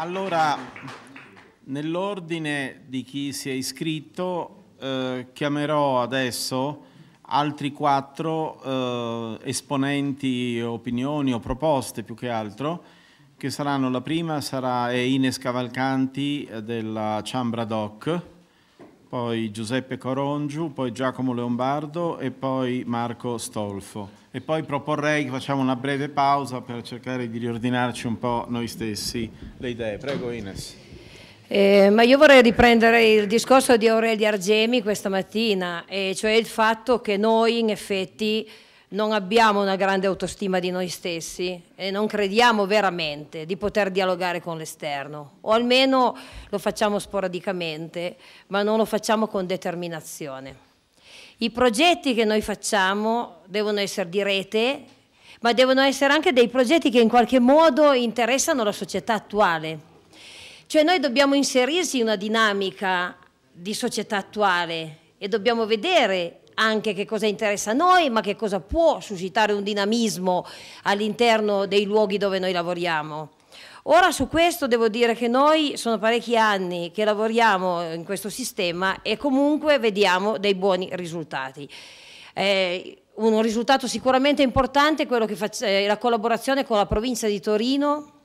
Allora, nell'ordine di chi si è iscritto, eh, chiamerò adesso altri quattro eh, esponenti opinioni o proposte più che altro, che saranno la prima sarà Ines Cavalcanti eh, della Ciambra Doc, poi Giuseppe Corongiu, poi Giacomo Leombardo e poi Marco Stolfo. E poi proporrei che facciamo una breve pausa per cercare di riordinarci un po' noi stessi le idee. Prego Ines. Eh, ma io vorrei riprendere il discorso di Aurelia Argemi questa mattina, e cioè il fatto che noi in effetti non abbiamo una grande autostima di noi stessi e non crediamo veramente di poter dialogare con l'esterno, o almeno lo facciamo sporadicamente, ma non lo facciamo con determinazione. I progetti che noi facciamo devono essere di rete, ma devono essere anche dei progetti che in qualche modo interessano la società attuale. Cioè noi dobbiamo inserirci in una dinamica di società attuale e dobbiamo vedere anche che cosa interessa a noi, ma che cosa può suscitare un dinamismo all'interno dei luoghi dove noi lavoriamo. Ora su questo devo dire che noi sono parecchi anni che lavoriamo in questo sistema e comunque vediamo dei buoni risultati. Eh, un risultato sicuramente importante è quello che è eh, la collaborazione con la provincia di Torino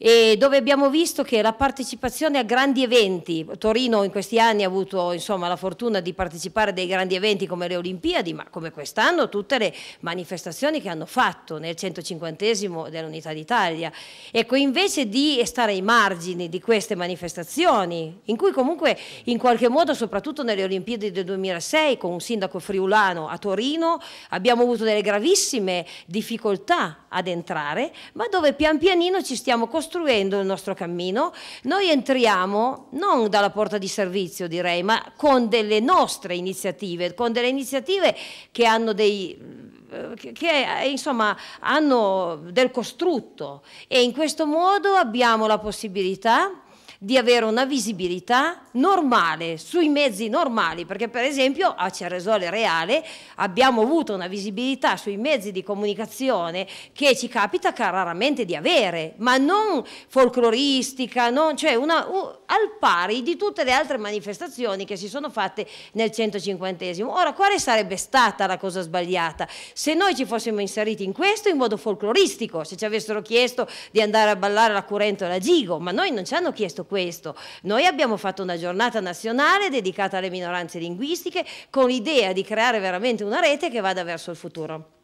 e dove abbiamo visto che la partecipazione a grandi eventi, Torino in questi anni ha avuto insomma, la fortuna di partecipare a dei grandi eventi come le Olimpiadi, ma come quest'anno tutte le manifestazioni che hanno fatto nel 150 dell'Unità d'Italia. Ecco, invece di stare ai margini di queste manifestazioni, in cui comunque in qualche modo, soprattutto nelle Olimpiadi del 2006, con un sindaco friulano a Torino, abbiamo avuto delle gravissime difficoltà ad entrare, ma dove pian pianino ci stiamo costruendo il nostro cammino. Noi entriamo non dalla porta di servizio, direi, ma con delle nostre iniziative, con delle iniziative che hanno dei eh, che eh, insomma hanno del costrutto e in questo modo abbiamo la possibilità di avere una visibilità normale sui mezzi normali, perché per esempio a Cerresole Reale abbiamo avuto una visibilità sui mezzi di comunicazione che ci capita raramente di avere, ma non folcloristica, non, cioè una, uh, al pari di tutte le altre manifestazioni che si sono fatte nel 150. Ora, quale sarebbe stata la cosa sbagliata? Se noi ci fossimo inseriti in questo in modo folcloristico, se ci avessero chiesto di andare a ballare la Curento e la Gigo, ma noi non ci hanno chiesto questo. Noi abbiamo fatto una giornata nazionale dedicata alle minoranze linguistiche con l'idea di creare veramente una rete che vada verso il futuro.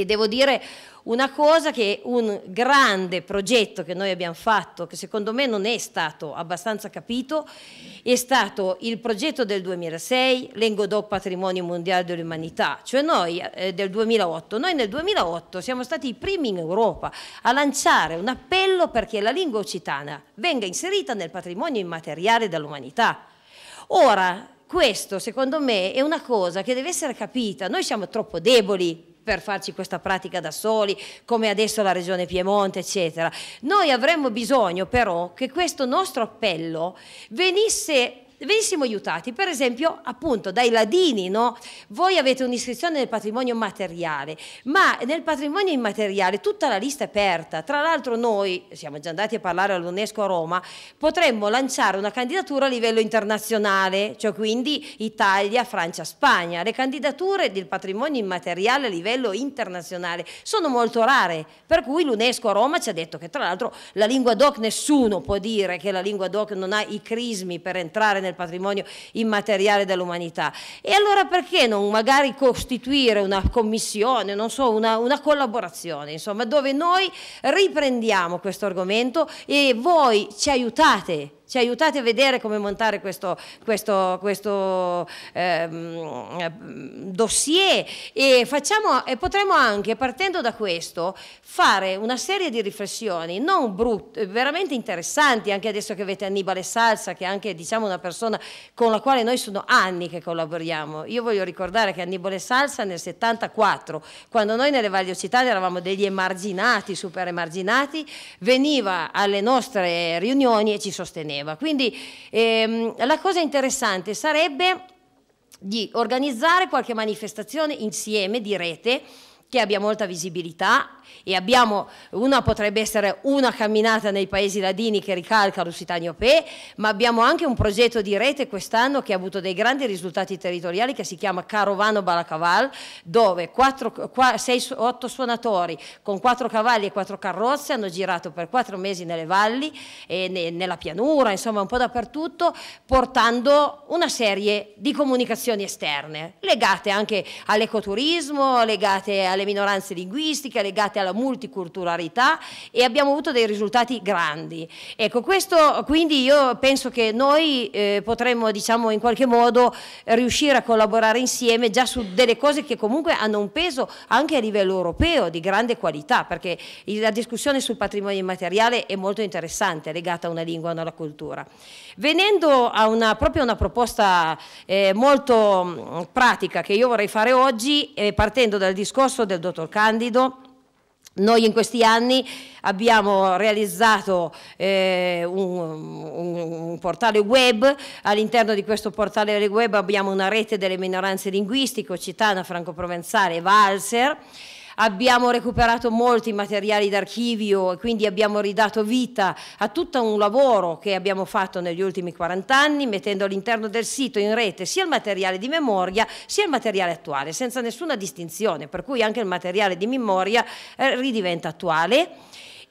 E devo dire una cosa che un grande progetto che noi abbiamo fatto, che secondo me non è stato abbastanza capito, è stato il progetto del 2006, l'Engodò Patrimonio Mondiale dell'Umanità, cioè noi eh, del 2008. Noi nel 2008 siamo stati i primi in Europa a lanciare un appello perché la lingua occitana venga inserita nel patrimonio immateriale dell'umanità. Ora, questo secondo me è una cosa che deve essere capita, noi siamo troppo deboli per farci questa pratica da soli, come adesso la Regione Piemonte, eccetera. Noi avremmo bisogno però che questo nostro appello venisse venissimo aiutati, per esempio, appunto dai ladini, no? Voi avete un'iscrizione nel patrimonio materiale, ma nel patrimonio immateriale tutta la lista è aperta. Tra l'altro noi siamo già andati a parlare all'UNESCO a Roma, potremmo lanciare una candidatura a livello internazionale, cioè quindi Italia, Francia, Spagna. Le candidature del patrimonio immateriale a livello internazionale sono molto rare, per cui l'UNESCO a Roma ci ha detto che tra l'altro la lingua DOC nessuno può dire che la lingua DOC non ha i crismi per entrare nel nel patrimonio immateriale dell'umanità. E allora perché non magari costituire una commissione, non so, una, una collaborazione, insomma, dove noi riprendiamo questo argomento e voi ci aiutate ci aiutate a vedere come montare questo, questo, questo ehm, dossier e, facciamo, e, potremo anche, partendo da questo, fare una serie di riflessioni non brutte, veramente interessanti, anche adesso che avete Annibale Salsa, che è anche diciamo, una persona con la quale noi sono anni che collaboriamo. Io voglio ricordare che Annibale Salsa nel 74, quando noi nelle Valle Occitane eravamo degli emarginati, super emarginati, veniva alle nostre riunioni e ci sosteneva Geneva. Quindi ehm, la cosa interessante sarebbe di organizzare qualche manifestazione insieme di rete che abbia molta visibilità e abbiamo, una potrebbe essere una camminata nei paesi ladini che ricalca Lusitania P, ma abbiamo anche un progetto di rete quest'anno che ha avuto dei grandi risultati territoriali che si chiama Carovano Balacaval, dove 4, 6, 8 suonatori con 4 cavalli e 4 carrozze hanno girato per 4 mesi nelle valli, e nella pianura, insomma un po' dappertutto, portando una serie di comunicazioni esterne, legate anche all'ecoturismo, legate alle minoranze linguistiche, legate legate alla multiculturalità e abbiamo avuto dei risultati grandi. Ecco, questo quindi io penso che noi eh, potremmo diciamo in qualche modo riuscire a collaborare insieme già su delle cose che comunque hanno un peso anche a livello europeo di grande qualità, perché la discussione sul patrimonio immateriale è molto interessante, legata a una lingua, a una cultura. Venendo a una, proprio una proposta eh, molto pratica che io vorrei fare oggi, eh, partendo dal discorso del dottor Candido, noi in questi anni abbiamo realizzato eh, un, un, un, portale web, all'interno di questo portale web abbiamo una rete delle minoranze linguistiche, Occitana, Franco-Provenzale e Valser, abbiamo recuperato molti materiali d'archivio e quindi abbiamo ridato vita a tutto un lavoro che abbiamo fatto negli ultimi 40 anni mettendo all'interno del sito in rete sia il materiale di memoria sia il materiale attuale senza nessuna distinzione per cui anche il materiale di memoria eh, ridiventa attuale.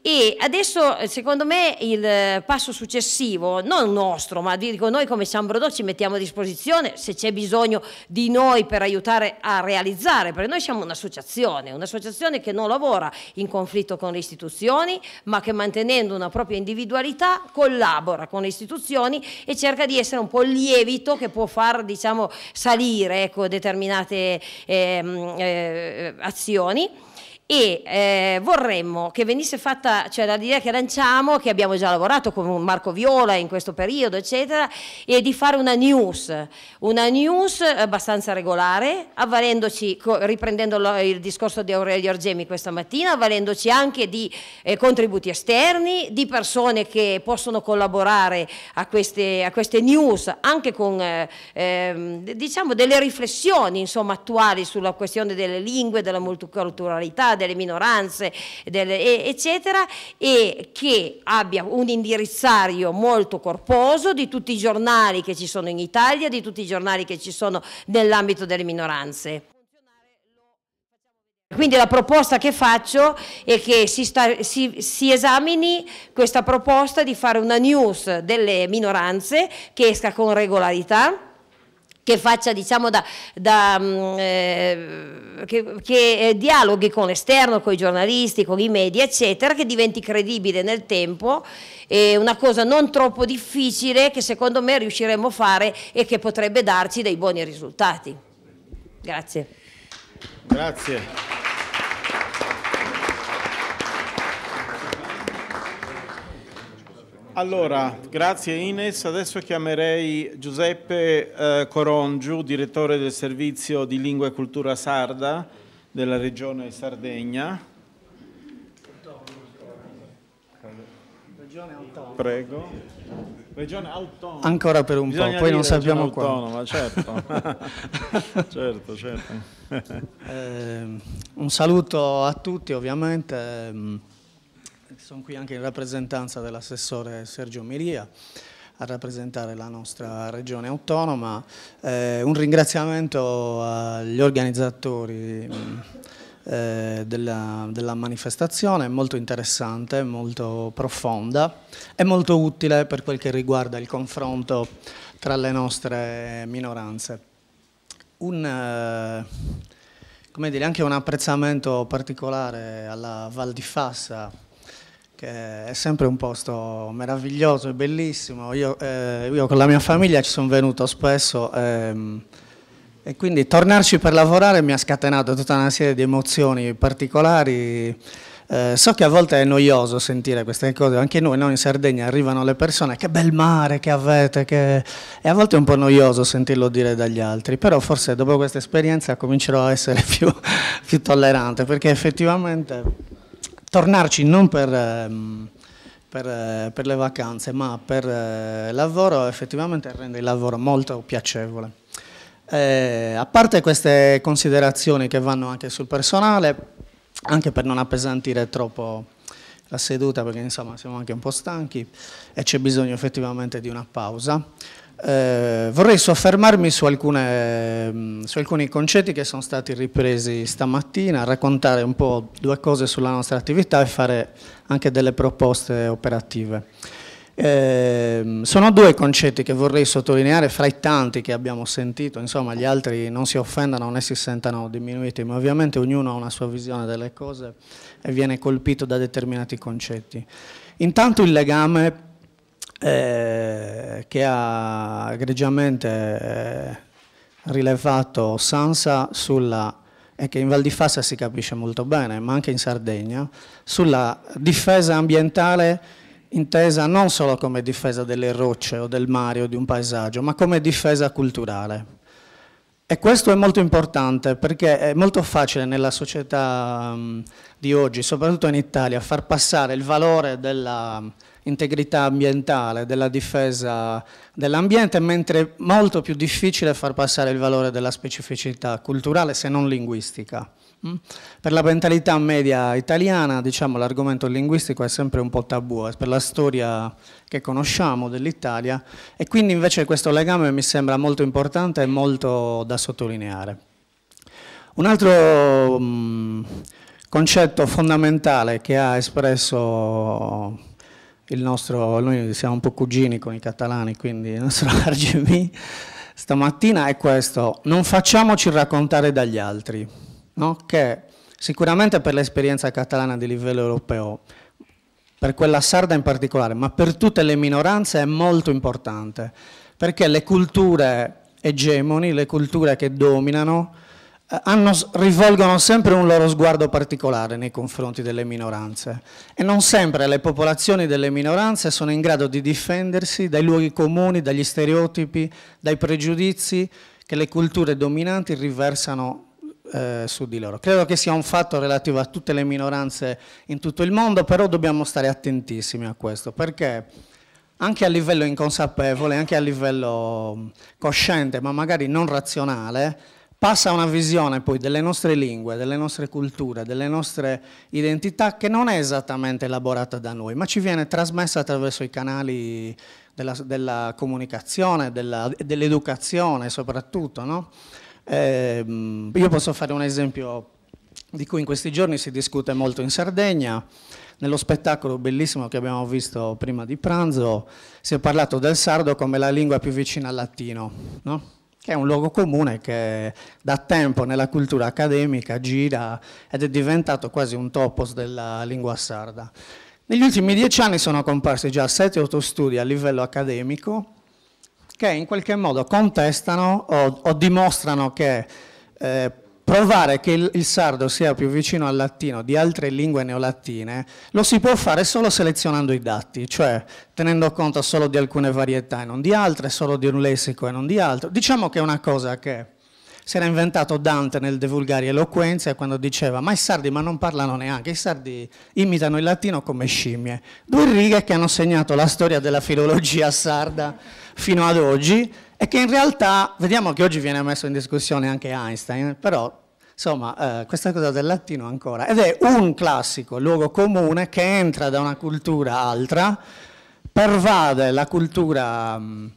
E adesso, eh, secondo me, il passo successivo, non nostro, ma dico noi come San Brodò ci mettiamo a disposizione se c'è bisogno di noi per aiutare a realizzare, perché noi siamo un'associazione, un'associazione che non lavora in conflitto con le istituzioni, ma che mantenendo una propria individualità collabora con le istituzioni e cerca di essere un po' il lievito che può far diciamo, salire ecco, determinate eh, eh, azioni e eh, vorremmo che venisse fatta, cioè da dire che lanciamo, che abbiamo già lavorato con Marco Viola in questo periodo, eccetera, e di fare una news, una news abbastanza regolare, avvalendoci, riprendendo il discorso di Aurelio Argemi questa mattina, avvalendoci anche di eh, contributi esterni, di persone che possono collaborare a queste, a queste news, anche con eh, ehm, diciamo delle riflessioni insomma, attuali sulla questione delle lingue, della multiculturalità, delle minoranze, delle, eccetera, e che abbia un indirizzario molto corposo di tutti i giornali che ci sono in Italia, di tutti i giornali che ci sono nell'ambito delle minoranze. Quindi la proposta che faccio è che si, sta, si, si, esamini questa proposta di fare una news delle minoranze che esca con regolarità che faccia diciamo da, da mm, eh, che, che, eh, dialoghi con l'esterno, con i giornalisti, con i media eccetera, che diventi credibile nel tempo, e una cosa non troppo difficile che secondo me riusciremo a fare e che potrebbe darci dei buoni risultati. Grazie. Grazie. Allora, grazie Ines. Adesso chiamerei Giuseppe eh, Corongiu, direttore del servizio di lingua e cultura sarda della regione Sardegna. Regione autonoma. Prego. Regione autonoma. Ancora per un Bisogna po', poi non sappiamo quando. Certo. certo, certo. Eh, un saluto a tutti ovviamente. Sono qui anche in rappresentanza dell'assessore Sergio Miria a rappresentare la nostra regione autonoma. Eh, un ringraziamento agli organizzatori mm, eh, della, della, manifestazione, molto interessante, molto profonda e molto utile per quel che riguarda il confronto tra le nostre minoranze. Un, eh, dire, anche un apprezzamento particolare alla Val di Fassa, che è sempre un posto meraviglioso e bellissimo. Io, eh, io con la mia famiglia ci sono venuto spesso ehm, e quindi tornarci per lavorare mi ha scatenato tutta una serie di emozioni particolari. Eh, so che a volte è noioso sentire queste cose, anche noi no? in Sardegna arrivano le persone, che bel mare che avete, che... e a volte è un po' noioso sentirlo dire dagli altri, però forse dopo questa esperienza comincerò a essere più, più tollerante, perché effettivamente tornarci non per, ehm, per, eh, per le vacanze ma per eh, lavoro effettivamente rende il lavoro molto piacevole. Eh, a parte queste considerazioni che vanno anche sul personale, anche per non appesantire troppo la seduta perché insomma siamo anche un po' stanchi e c'è bisogno effettivamente di una pausa. Eh, vorrei soffermarmi su, alcune, mm, su, alcuni concetti che sono stati ripresi stamattina, raccontare un po' due cose sulla nostra attività e fare anche delle proposte operative. Eh, sono due concetti che vorrei sottolineare fra i tanti che abbiamo sentito, insomma gli altri non si offendano né si sentano diminuiti, ma ovviamente ognuno ha una sua visione delle cose e viene colpito da determinati concetti. Intanto il legame eh, che ha egregiamente eh, rilevato Sansa sulla, e che in Val di Fassa si capisce molto bene, ma anche in Sardegna, sulla difesa ambientale intesa non solo come difesa delle rocce o del mare o di un paesaggio, ma come difesa culturale. E questo è molto importante perché è molto facile nella società um, di oggi, soprattutto in Italia, far passare il valore della, integrità ambientale, della difesa dell'ambiente, mentre è molto più difficile far passare il valore della specificità culturale se non linguistica. Mm? Per la mentalità media italiana, diciamo, l'argomento linguistico è sempre un po' tabù, eh, per la storia che conosciamo dell'Italia e quindi invece questo legame mi sembra molto importante e molto da sottolineare. Un altro mh, mm, concetto fondamentale che ha espresso nostro, noi siamo un po' cugini con i catalani, quindi il nostro RGB stamattina è questo, non facciamoci raccontare dagli altri, no? che sicuramente per l'esperienza catalana di livello europeo, per quella sarda in particolare, ma per tutte le minoranze è molto importante, perché le culture egemoni, le culture che dominano, eh, hanno, rivolgono sempre un loro sguardo particolare nei confronti delle minoranze e non sempre le popolazioni delle minoranze sono in grado di difendersi dai luoghi comuni, dagli stereotipi, dai pregiudizi che le culture dominanti riversano eh, su di loro. Credo che sia un fatto relativo a tutte le minoranze in tutto il mondo, però dobbiamo stare attentissimi a questo perché anche a livello inconsapevole, anche a livello cosciente, ma magari non razionale, passa una visione poi delle nostre lingue, delle nostre culture, delle nostre identità che non è esattamente elaborata da noi, ma ci viene trasmessa attraverso i canali della, della comunicazione, dell'educazione soprattutto. No? Eh, io posso fare un esempio di cui in questi giorni si discute molto in Sardegna. Nello spettacolo bellissimo che abbiamo visto prima di pranzo si è parlato del sardo come la lingua più vicina al latino. No? che è un luogo comune che da tempo nella cultura accademica gira ed è diventato quasi un topos della lingua sarda. Negli ultimi dieci anni sono comparsi già 7-8 studi a livello accademico che in qualche modo contestano o, o dimostrano che eh, provare che il, il sardo sia più vicino al latino di altre lingue neolatine lo si può fare solo selezionando i dati, cioè tenendo conto solo di alcune varietà e non di altre, solo di un lessico e non di altro. Diciamo che è una cosa che si era inventato Dante nel De Vulgari Eloquenzia quando diceva ma i sardi ma non parlano neanche, i sardi imitano il latino come scimmie. Due righe che hanno segnato la storia della filologia sarda fino ad oggi è che in realtà, vediamo che oggi viene messo in discussione anche Einstein, però insomma eh, questa cosa del latino ancora, ed è un classico luogo comune che entra da una cultura altra, pervade la cultura... Mh, mm,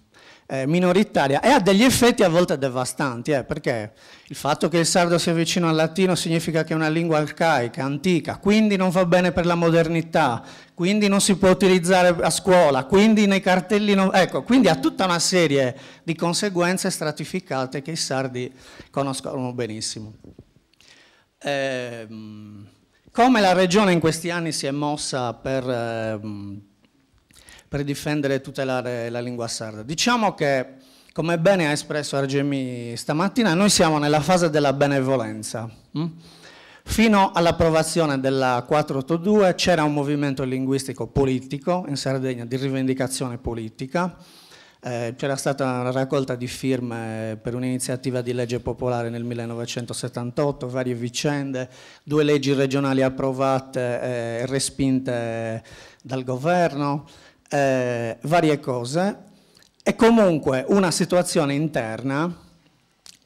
eh, minoritaria e ha degli effetti a volte devastanti, eh, perché il fatto che il sardo sia vicino al latino significa che è una lingua arcaica, antica, quindi non va bene per la modernità, quindi non si può utilizzare a scuola, quindi nei cartelli non... Ecco, quindi ha tutta una serie di conseguenze stratificate che i sardi conoscono benissimo. Eh, come la regione in questi anni si è mossa per ehm, per difendere e tutelare la lingua sarda. Diciamo che, come bene ha espresso Argemi stamattina, noi siamo nella fase della benevolenza. Mm? Fino all'approvazione della 482 c'era un movimento linguistico politico in Sardegna di rivendicazione politica, eh, c'era stata una raccolta di firme per un'iniziativa di legge popolare nel 1978, varie vicende, due leggi regionali approvate e eh, respinte dal governo eh, varie cose, è comunque una situazione interna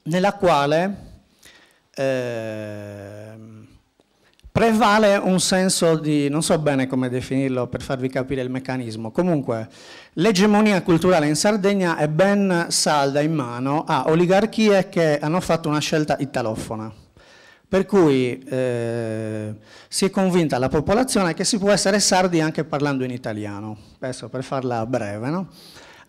nella quale eh, prevale un senso di, non so bene come definirlo per farvi capire il meccanismo, comunque l'egemonia culturale in Sardegna è ben salda in mano a oligarchie che hanno fatto una scelta italofona per cui eh, si è convinta la popolazione che si può essere sardi anche parlando in italiano, penso per farla breve, no?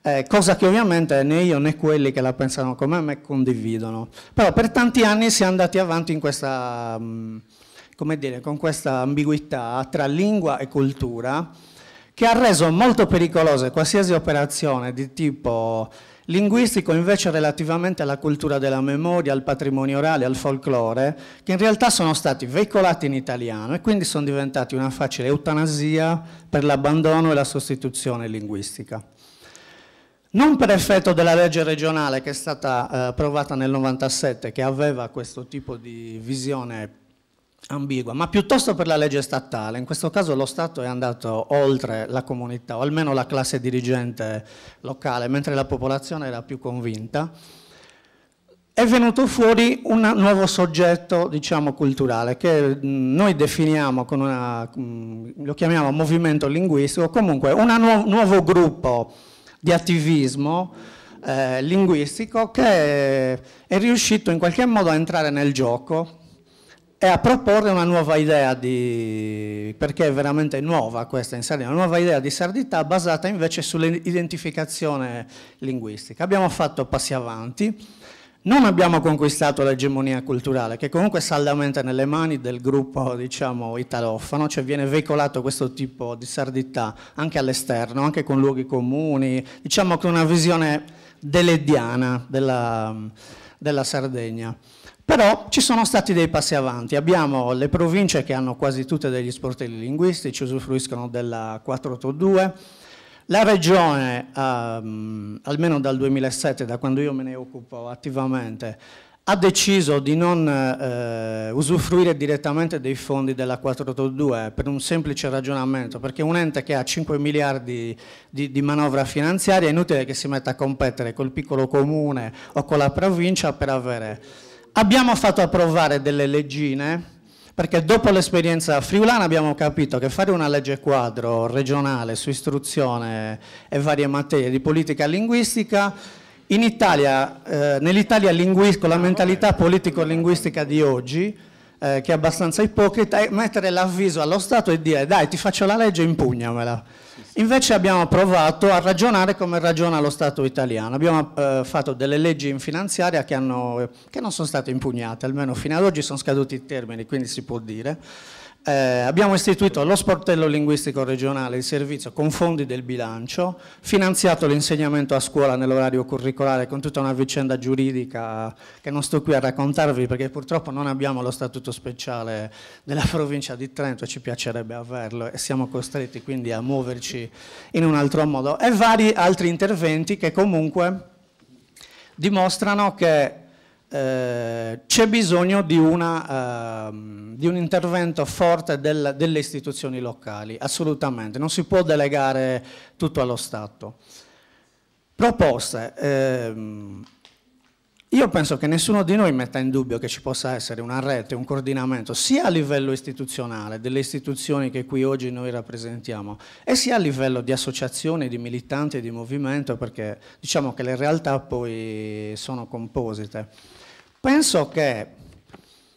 eh, cosa che ovviamente né io né quelli che la pensano come me condividono. Però per tanti anni si è andati avanti in questa, mm, come dire, con questa ambiguità tra lingua e cultura che ha reso molto pericolose qualsiasi operazione di tipo linguistico invece relativamente alla cultura della memoria, al patrimonio orale, al folklore, che in realtà sono stati veicolati in italiano e quindi sono diventati una facile eutanasia per l'abbandono e la sostituzione linguistica. Non per effetto della legge regionale che è stata eh, approvata nel 97, che aveva questo tipo di visione ambigua, ma piuttosto per la legge statale. In questo caso lo Stato è andato oltre la comunità, o almeno la classe dirigente locale, mentre la popolazione era più convinta. È venuto fuori un nuovo soggetto, diciamo, culturale, che noi definiamo con una, lo chiamiamo movimento linguistico, comunque un nuovo, nuovo gruppo di attivismo eh, linguistico che è riuscito in qualche modo a entrare nel gioco, e a proporre una nuova idea di, perché è veramente nuova questa in Sardegna, una nuova idea di sardità basata invece sull'identificazione linguistica. Abbiamo fatto passi avanti, non abbiamo conquistato l'egemonia culturale, che comunque è saldamente nelle mani del gruppo, diciamo, italofano, cioè viene veicolato questo tipo di sardità anche all'esterno, anche con luoghi comuni, diciamo con una visione delediana della, della Sardegna. Però ci sono stati dei passi avanti, abbiamo le province che hanno quasi tutte degli sportelli linguistici, usufruiscono della 482, la regione, ehm, almeno dal 2007, da quando io me ne occupo attivamente, ha deciso di non eh, usufruire direttamente dei fondi della 482 per un semplice ragionamento, perché un ente che ha 5 miliardi di, di, manovra finanziaria è inutile che si metta a competere col piccolo comune o con la provincia per avere Abbiamo fatto approvare delle leggine perché dopo l'esperienza friulana abbiamo capito che fare una legge quadro regionale su istruzione e varie materie di politica linguistica in Italia, eh, nell'Italia con la mentalità politico-linguistica di oggi eh, che è abbastanza ipocrita, è mettere l'avviso allo Stato e dire dai ti faccio la legge impugnamela Invece abbiamo provato a ragionare come ragiona lo Stato italiano. Abbiamo eh, fatto delle leggi in finanziaria che, hanno, che non sono state impugnate, almeno fino ad oggi sono scaduti i termini, quindi si può dire. Eh, abbiamo istituito lo sportello linguistico regionale il servizio con fondi del bilancio, finanziato l'insegnamento a scuola nell'orario curricolare con tutta una vicenda giuridica che non sto qui a raccontarvi perché purtroppo non abbiamo lo statuto speciale della provincia di Trento, ci piacerebbe averlo e siamo costretti quindi a muoverci in un altro modo e vari altri interventi che comunque dimostrano che eh, c'è bisogno di, una, eh, di, un intervento forte del, delle istituzioni locali, assolutamente, non si può delegare tutto allo Stato. Proposte. Ehm, io penso che nessuno di noi metta in dubbio che ci possa essere una rete, un coordinamento, sia a livello istituzionale, delle istituzioni che qui oggi noi rappresentiamo, e sia a livello di associazioni, di militanti, di movimento, perché diciamo che le realtà poi sono composite. Penso che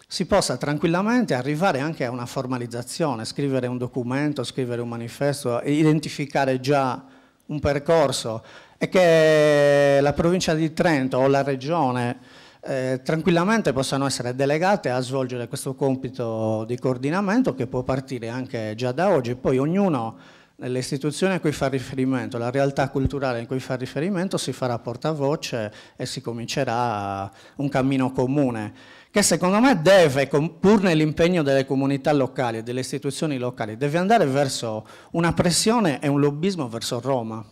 si possa tranquillamente arrivare anche a una formalizzazione, scrivere un documento, scrivere un manifesto, identificare già un percorso e che la provincia di Trento o la regione eh, tranquillamente possano essere delegate a svolgere questo compito di coordinamento che può partire anche già da oggi, poi ognuno le istituzioni a cui fa riferimento, la realtà culturale a cui fa riferimento si farà portavoce e si comincerà un cammino comune che secondo me deve, pur nell'impegno delle comunità locali e delle istituzioni locali, deve andare verso una pressione e un lobbismo verso Roma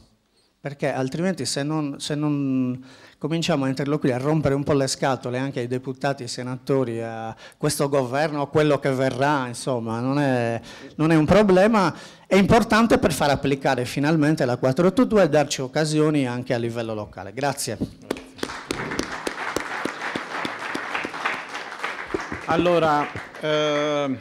perché altrimenti se non, se non, cominciamo a interloquire, a rompere un po' le scatole anche ai deputati, ai senatori, a questo governo, a quello che verrà, insomma, non è, non è un problema, è importante per far applicare finalmente la 482 e darci occasioni anche a livello locale. Grazie. Allora, eh...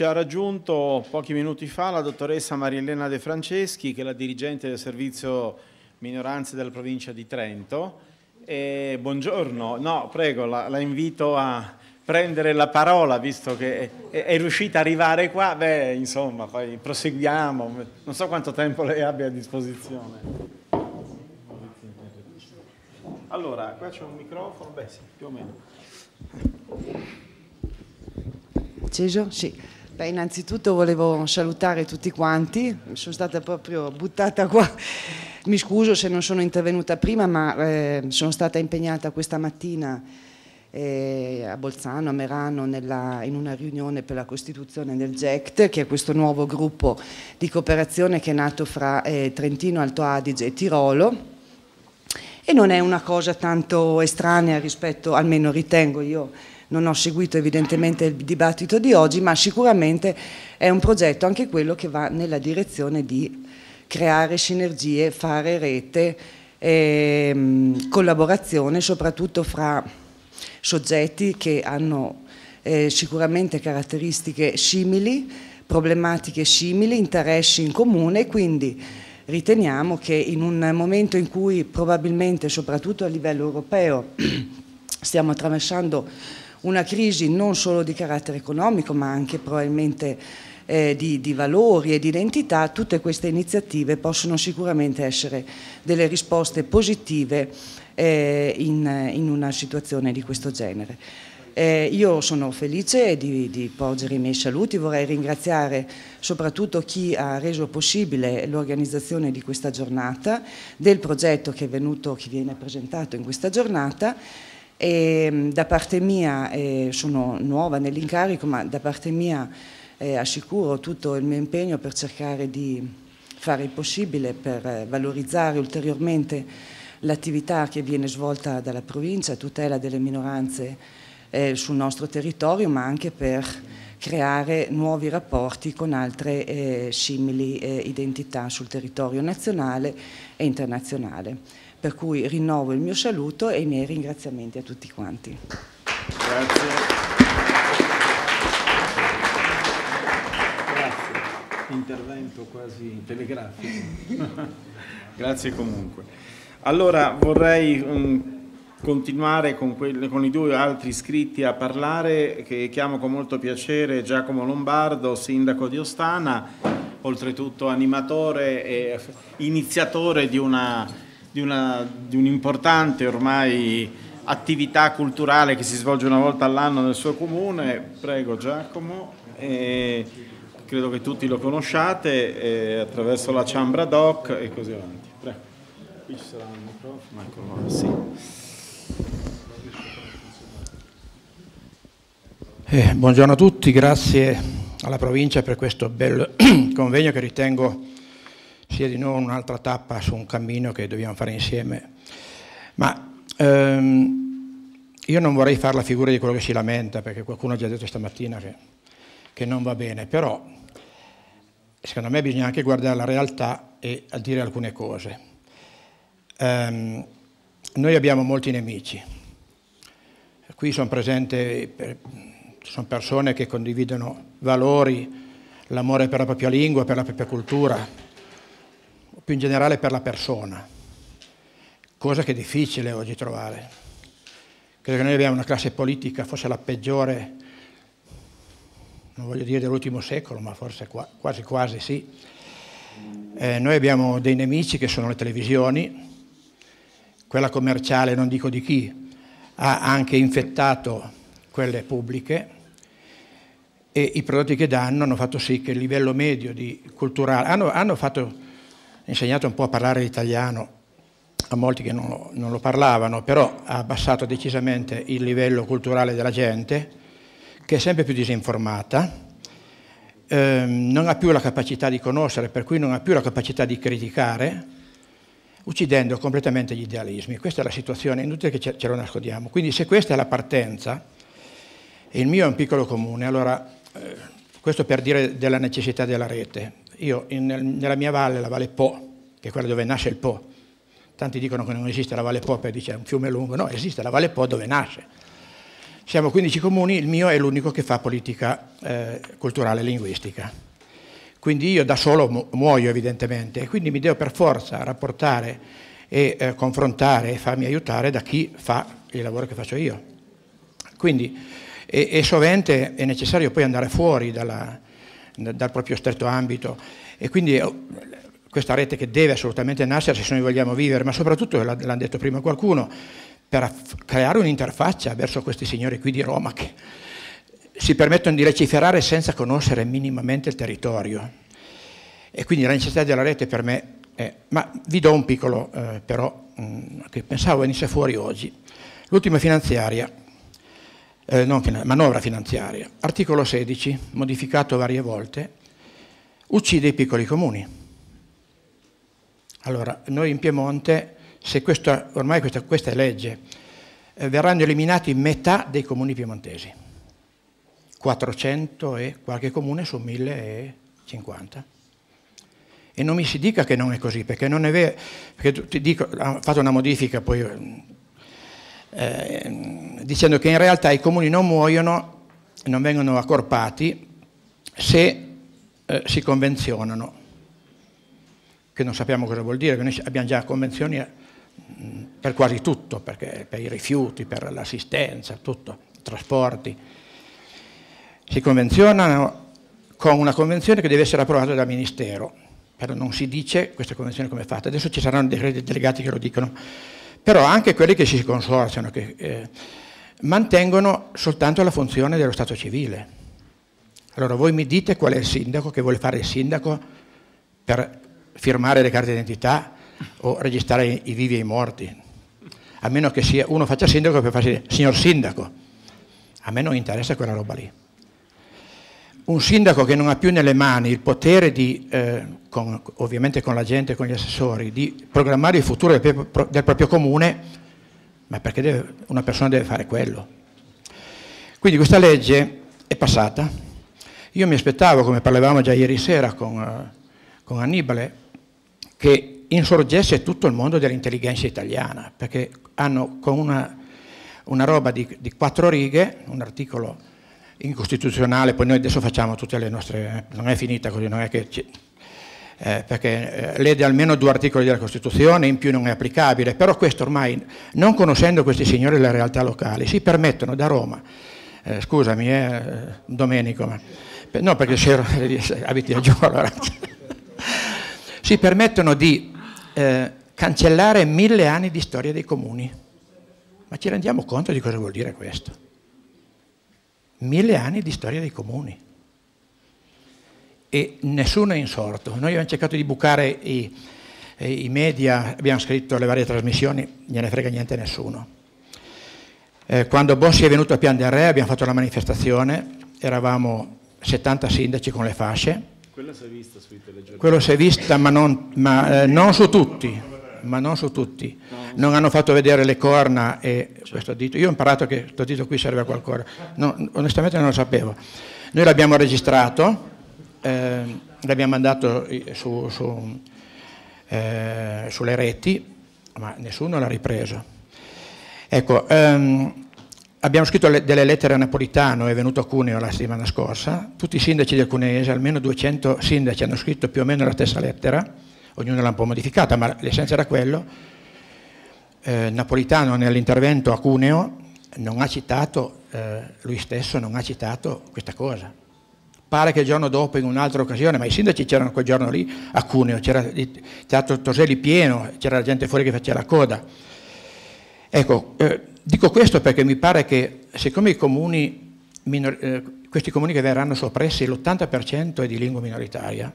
Ci ha raggiunto pochi minuti fa la dottoressa Marielena De Franceschi, che è la dirigente del servizio minoranze della provincia di Trento. E buongiorno, no, prego, la, la, invito a prendere la parola, visto che è, è riuscita a arrivare qua. Beh, insomma, poi proseguiamo. Non so quanto tempo lei abbia a disposizione. Allora, qua c'è un microfono, beh sì, più o meno. C'è Sì. Beh, innanzitutto volevo salutare tutti quanti, sono stata proprio buttata qua. Mi scuso se non sono intervenuta prima, ma eh, sono stata impegnata questa mattina eh, a Bolzano, a Merano, nella, in una riunione per la costituzione del GECT, che è questo nuovo gruppo di cooperazione che è nato fra eh, Trentino, Alto Adige e Tirolo. E non è una cosa tanto estranea rispetto, almeno ritengo io, non ho seguito evidentemente il dibattito di oggi, ma sicuramente è un progetto anche quello che va nella direzione di creare sinergie, fare rete, ehm, collaborazione soprattutto fra soggetti che hanno eh, sicuramente caratteristiche simili, problematiche simili, interessi in comune, quindi riteniamo che in un momento in cui probabilmente soprattutto a livello europeo stiamo attraversando una crisi non solo di carattere economico ma anche probabilmente eh, di, di, valori e di identità, tutte queste iniziative possono sicuramente essere delle risposte positive eh, in, in, una situazione di questo genere. Eh, io sono felice di, di porgere i miei saluti, vorrei ringraziare soprattutto chi ha reso possibile l'organizzazione di questa giornata, del progetto che, venuto, che viene presentato in questa giornata e, ehm, da parte mia, eh, sono nuova nell'incarico, ma da parte mia eh, assicuro tutto il mio impegno per cercare di fare il possibile per eh, valorizzare ulteriormente l'attività che viene svolta dalla provincia a tutela delle minoranze eh, sul nostro territorio, ma anche per creare nuovi rapporti con altre eh, simili eh, identità sul territorio nazionale e internazionale per cui rinnovo il mio saluto e i miei ringraziamenti a tutti quanti. Grazie. Grazie, intervento quasi telegrafico. Grazie comunque. Allora vorrei um, continuare con, quelli, con, i due altri iscritti a parlare che chiamo con molto piacere Giacomo Lombardo, sindaco di Ostana, oltretutto animatore e iniziatore di una di, una, di un'importante ormai attività culturale che si svolge una volta all'anno nel suo comune. Prego Giacomo, eh, credo che tutti lo conosciate eh, attraverso la Ciambra Doc e così avanti. Prego. Qui ci sarà il microfono, ecco, Eh, buongiorno a tutti, grazie alla provincia per questo bel convegno che ritengo sia di nuovo un'altra tappa su un cammino che dobbiamo fare insieme. Ma ehm, io non vorrei fare la figura di quello che si lamenta, perché qualcuno ha già detto stamattina che, che non va bene, però secondo me bisogna anche guardare la realtà e dire alcune cose. Um, noi abbiamo molti nemici. Qui sono presenti sono persone che condividono valori, l'amore per la propria lingua, per la propria cultura, più in generale per la persona, cosa che è difficile oggi trovare. Credo che noi abbiamo una classe politica, forse la peggiore, non voglio dire dell'ultimo secolo, ma forse quasi quasi sì. Eh, noi abbiamo dei nemici che sono le televisioni, quella commerciale, non dico di chi, ha anche infettato quelle pubbliche e i prodotti che danno hanno fatto sì che il livello medio di culturale hanno, hanno fatto insegnato un po' a parlare l'italiano a molti che non lo, non lo parlavano, però ha abbassato decisamente il livello culturale della gente, che è sempre più disinformata, eh, non ha più la capacità di conoscere, per cui non ha più la capacità di criticare, uccidendo completamente gli idealismi. Questa è la situazione, inutile che ce, ce lo nascondiamo. Quindi se questa è la partenza, e il mio è un piccolo comune, allora eh, questo per dire della necessità della rete. Io in, nella mia valle, la Valle Po, che è quella dove nasce il Po, tanti dicono che non esiste la Valle Po perché c'è un fiume lungo, no, esiste la Valle Po dove nasce. Siamo 15 comuni, il mio è l'unico che fa politica eh, culturale e linguistica. Quindi io da solo muoio evidentemente e quindi mi devo per forza rapportare e eh, confrontare e farmi aiutare da chi fa il lavoro che faccio io. Quindi, e, e sovente è necessario poi andare fuori dalla, dal proprio stretto ambito e quindi oh, questa rete che deve assolutamente nascere se noi vogliamo vivere, ma soprattutto, l'hanno detto prima qualcuno, per creare un'interfaccia verso questi signori qui di Roma che si permettono di legiferare senza conoscere minimamente il territorio. E quindi la necessità della rete per me è... Ma vi do un piccolo eh, però mh, mm, che pensavo venisse fuori oggi. L'ultima finanziaria eh, finan manovra finanziaria. Articolo 16, modificato varie volte, uccide i piccoli comuni. Allora, noi in Piemonte, se questa, ormai questa, questa è legge, eh, verranno eliminati metà dei comuni piemontesi, 400 e qualche comune su 1050. E non mi si dica che non è così, perché non è vero, perché ti dico, hanno fatto una modifica, poi Ehm, dicendo che in realtà i comuni non muoiono, non vengono accorpati se eh, si convenzionano, che non sappiamo cosa vuol dire, noi abbiamo già convenzioni eh, per quasi tutto, perché, per i rifiuti, per l'assistenza, tutto, i trasporti. Si convenzionano con una convenzione che deve essere approvata dal Ministero, però non si dice questa convenzione come è fatta. Adesso ci saranno dei delegati che lo dicono però anche quelli che si consorziano, che eh, mantengono soltanto la funzione dello Stato civile. Allora voi mi dite qual è il sindaco che vuole fare il sindaco per firmare le carte d'identità o registrare i vivi e i morti, a meno che sia, uno faccia sindaco per farsi signor sindaco. A me non interessa quella roba lì un sindaco che non ha più nelle mani il potere di, eh, con, ovviamente con la gente, con gli assessori, di programmare il futuro del, del proprio comune, ma perché deve, una persona deve fare quello? Quindi questa legge è passata. Io mi aspettavo, come parlavamo già ieri sera con, eh, con Annibale, che insorgesse tutto il mondo dell'intelligenza italiana, perché hanno con una, una roba di, di quattro righe, un articolo incostituzionale, poi noi adesso facciamo tutte le nostre, non è finita così, non è che... Ci, eh, perché eh, lede almeno due articoli della Costituzione, in più non è applicabile, però questo ormai, non conoscendo questi signori la realtà locale, si permettono da Roma, eh, scusami eh, Domenico, ma, per, no perché se, abiti a Giorgio, allora, si permettono di eh, cancellare mille anni di storia dei comuni. Ma ci rendiamo conto di cosa vuol dire questo? mille anni di storia dei comuni e nessuno è insorto. Noi abbiamo cercato di bucare i, eh, i media, abbiamo scritto le varie trasmissioni, gliene frega niente a nessuno. Eh, quando Bossi è venuto a Pian del Re abbiamo fatto la manifestazione, eravamo 70 sindaci con le fasce. Quella si è vista sui telegiornali. Quello si è vista ma non, ma, eh, non su tutti ma non su tutti. Non hanno fatto vedere le corna e questo dito. Io ho imparato che questo dito qui serve a qualcosa. No, onestamente non lo sapevo. Noi l'abbiamo registrato, eh, l'abbiamo mandato su, su, eh, sulle reti, ma nessuno l'ha ripreso. Ecco, ehm, abbiamo scritto le, delle lettere a Napolitano, è venuto a Cuneo la settimana scorsa, tutti i sindaci del Cuneese, almeno 200 sindaci hanno scritto più o meno la stessa lettera, ognuno l'ha un po' modificata, ma l'essenza era quello. Eh, Napolitano nell'intervento a Cuneo non ha citato, eh, lui stesso non ha citato questa cosa. Pare che il giorno dopo, in un'altra occasione, ma i sindaci c'erano quel giorno lì a Cuneo, c'era il teatro Toselli pieno, c'era la gente fuori che faceva la coda. Ecco, eh, dico questo perché mi pare che siccome comuni minor, eh, questi comuni che verranno soppressi, l'80% è di lingua minoritaria,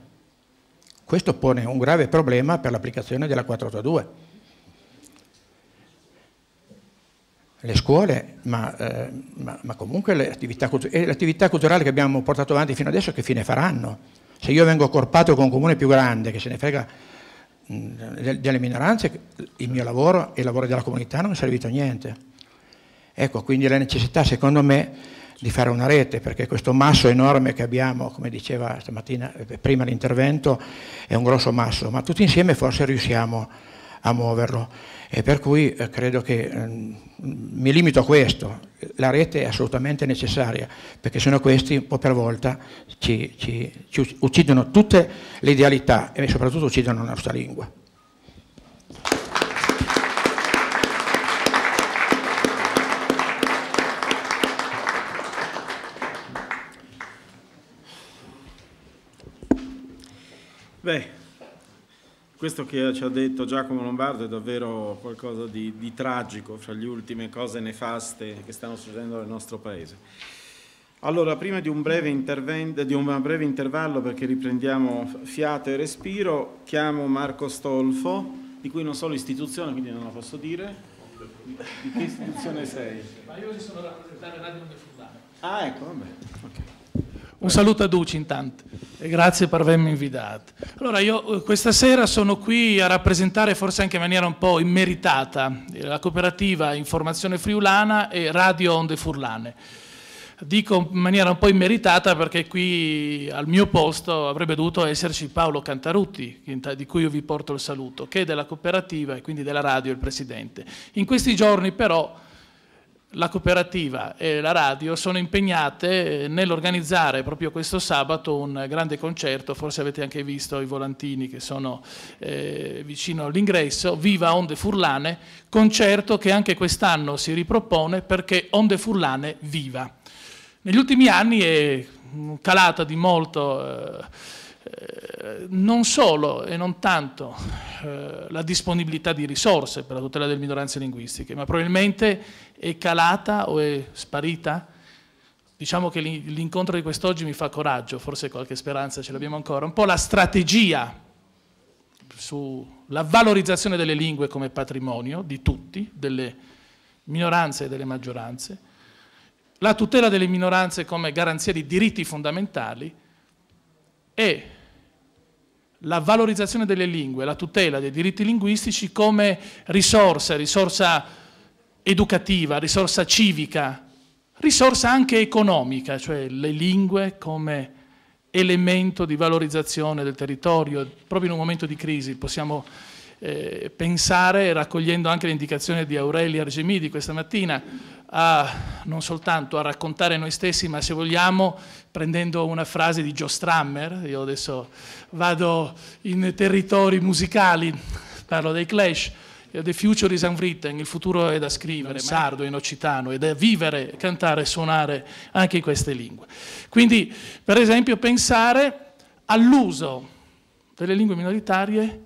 questo pone un grave problema per l'applicazione della 482. le scuole, ma, eh, ma, ma comunque le attività, e l'attività culturale che abbiamo portato avanti fino adesso che fine faranno? Se io vengo accorpato con un comune più grande che se ne frega mh, delle minoranze, il mio lavoro e il lavoro della comunità non è servito a niente. Ecco, quindi la necessità, secondo me, di fare una rete, perché questo masso enorme che abbiamo, come diceva stamattina eh, prima l'intervento, è un grosso masso, ma tutti insieme forse riusciamo a muoverlo. E per cui eh, credo che eh, mi limito a questo, la rete è assolutamente necessaria, perché se no questi un po' per volta ci, ci, ci uccidono tutte le idealità e soprattutto uccidono la nostra lingua. Beh, questo che ci ha detto Giacomo Lombardo è davvero qualcosa di, di tragico, fra le ultime cose nefaste che stanno succedendo nel nostro Paese. Allora, prima di un, di un breve, intervallo, perché riprendiamo fiato e respiro, chiamo Marco Stolfo, di cui non so l'istituzione, quindi non lo posso dire. Di che istituzione sei? Ma io sono rappresentare Radio Fondale. Ah, ecco, vabbè. Okay. Un saluto a Duci intanto e grazie per avermi invitato. Allora io eh, questa sera sono qui a rappresentare forse anche in maniera un po' immeritata eh, la cooperativa Informazione Friulana e Radio Onde Furlane. Dico in maniera un po' immeritata perché qui al mio posto avrebbe dovuto esserci Paolo Cantarutti, di cui io vi porto il saluto, che è della cooperativa e quindi della radio il presidente. In questi giorni però la cooperativa e la radio sono impegnate eh, nell'organizzare proprio questo sabato un grande concerto, forse avete anche visto i volantini che sono eh, vicino all'ingresso, Viva Onde Furlane, concerto che anche quest'anno si ripropone perché Onde Furlane viva. Negli ultimi anni è calata di molto... Eh, non solo e non tanto eh, la disponibilità di risorse per la tutela delle minoranze linguistiche, ma probabilmente è calata o è sparita. Diciamo che l'incontro di quest'oggi mi fa coraggio, forse qualche speranza ce l'abbiamo ancora, un po' la strategia sulla valorizzazione delle lingue come patrimonio di tutti, delle minoranze e delle maggioranze, la tutela delle minoranze come garanzia di diritti fondamentali e la valorizzazione delle lingue, la tutela dei diritti linguistici come risorsa, risorsa educativa, risorsa civica, risorsa anche economica, cioè le lingue come elemento di valorizzazione del territorio, proprio in un momento di crisi possiamo eh, pensare, raccogliendo anche le indicazioni di Aureli Argemidi questa mattina, a, non soltanto a raccontare noi stessi, ma se vogliamo, prendendo una frase di Joe Strammer, io adesso vado in territori musicali, parlo dei Clash, The future is unwritten, il futuro è da scrivere, in sardo, in occitano, è da vivere, cantare suonare anche in queste lingue. Quindi, per esempio, pensare all'uso delle lingue minoritarie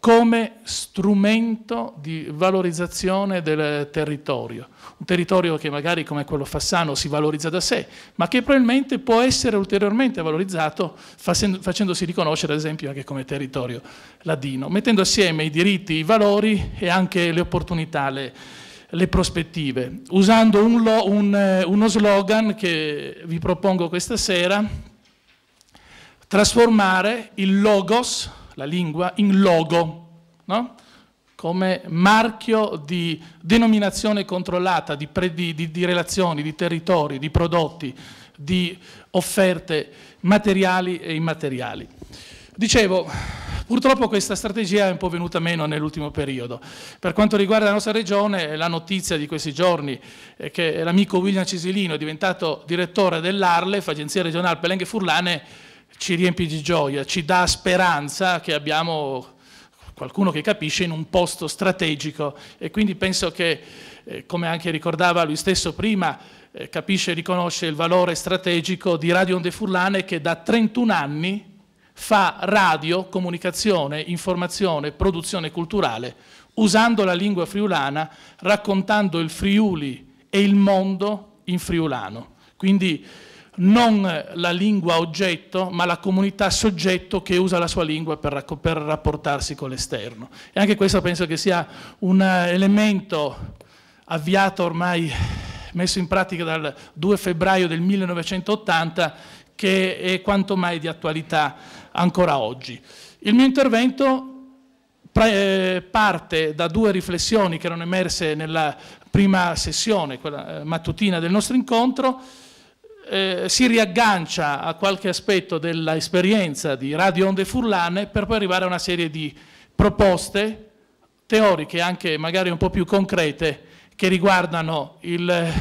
come strumento di valorizzazione del territorio, un territorio che magari come quello Fassano si valorizza da sé, ma che probabilmente può essere ulteriormente valorizzato facendosi riconoscere ad esempio anche come territorio ladino, mettendo assieme i diritti, i valori e anche le opportunità, le, le prospettive, usando un un, eh, uno slogan che vi propongo questa sera, trasformare il logos la lingua, in logo, no? come marchio di denominazione controllata di, pre, di, di, di relazioni, di territori, di prodotti, di offerte materiali e immateriali. Dicevo, Purtroppo questa strategia è un po' venuta meno nell'ultimo periodo. Per quanto riguarda la nostra regione, la notizia di questi giorni è che l'amico William Cisilino è diventato direttore dell'Arlef, agenzia regionale Pelenghe Furlane, ci riempie di gioia, ci dà speranza che abbiamo qualcuno che capisce in un posto strategico e quindi penso che, eh, come anche ricordava lui stesso prima, eh, capisce e riconosce il valore strategico di Radio Onde Furlane che da 31 anni fa radio, comunicazione, informazione, produzione culturale, usando la lingua friulana, raccontando il Friuli e il mondo in friulano. Quindi non la lingua oggetto, ma la comunità soggetto che usa la sua lingua per, per rapportarsi con l'esterno. E anche questo penso che sia un eh, elemento avviato ormai, messo in pratica dal 2 febbraio del 1980, che è quanto mai di attualità ancora oggi. Il mio intervento eh, parte da due riflessioni che erano emerse nella prima sessione, quella eh, mattutina del nostro incontro, eh, si riaggancia a qualche aspetto dell'esperienza di Radio Onde Furlane per poi arrivare a una serie di proposte teoriche, anche magari un po' più concrete, che riguardano il,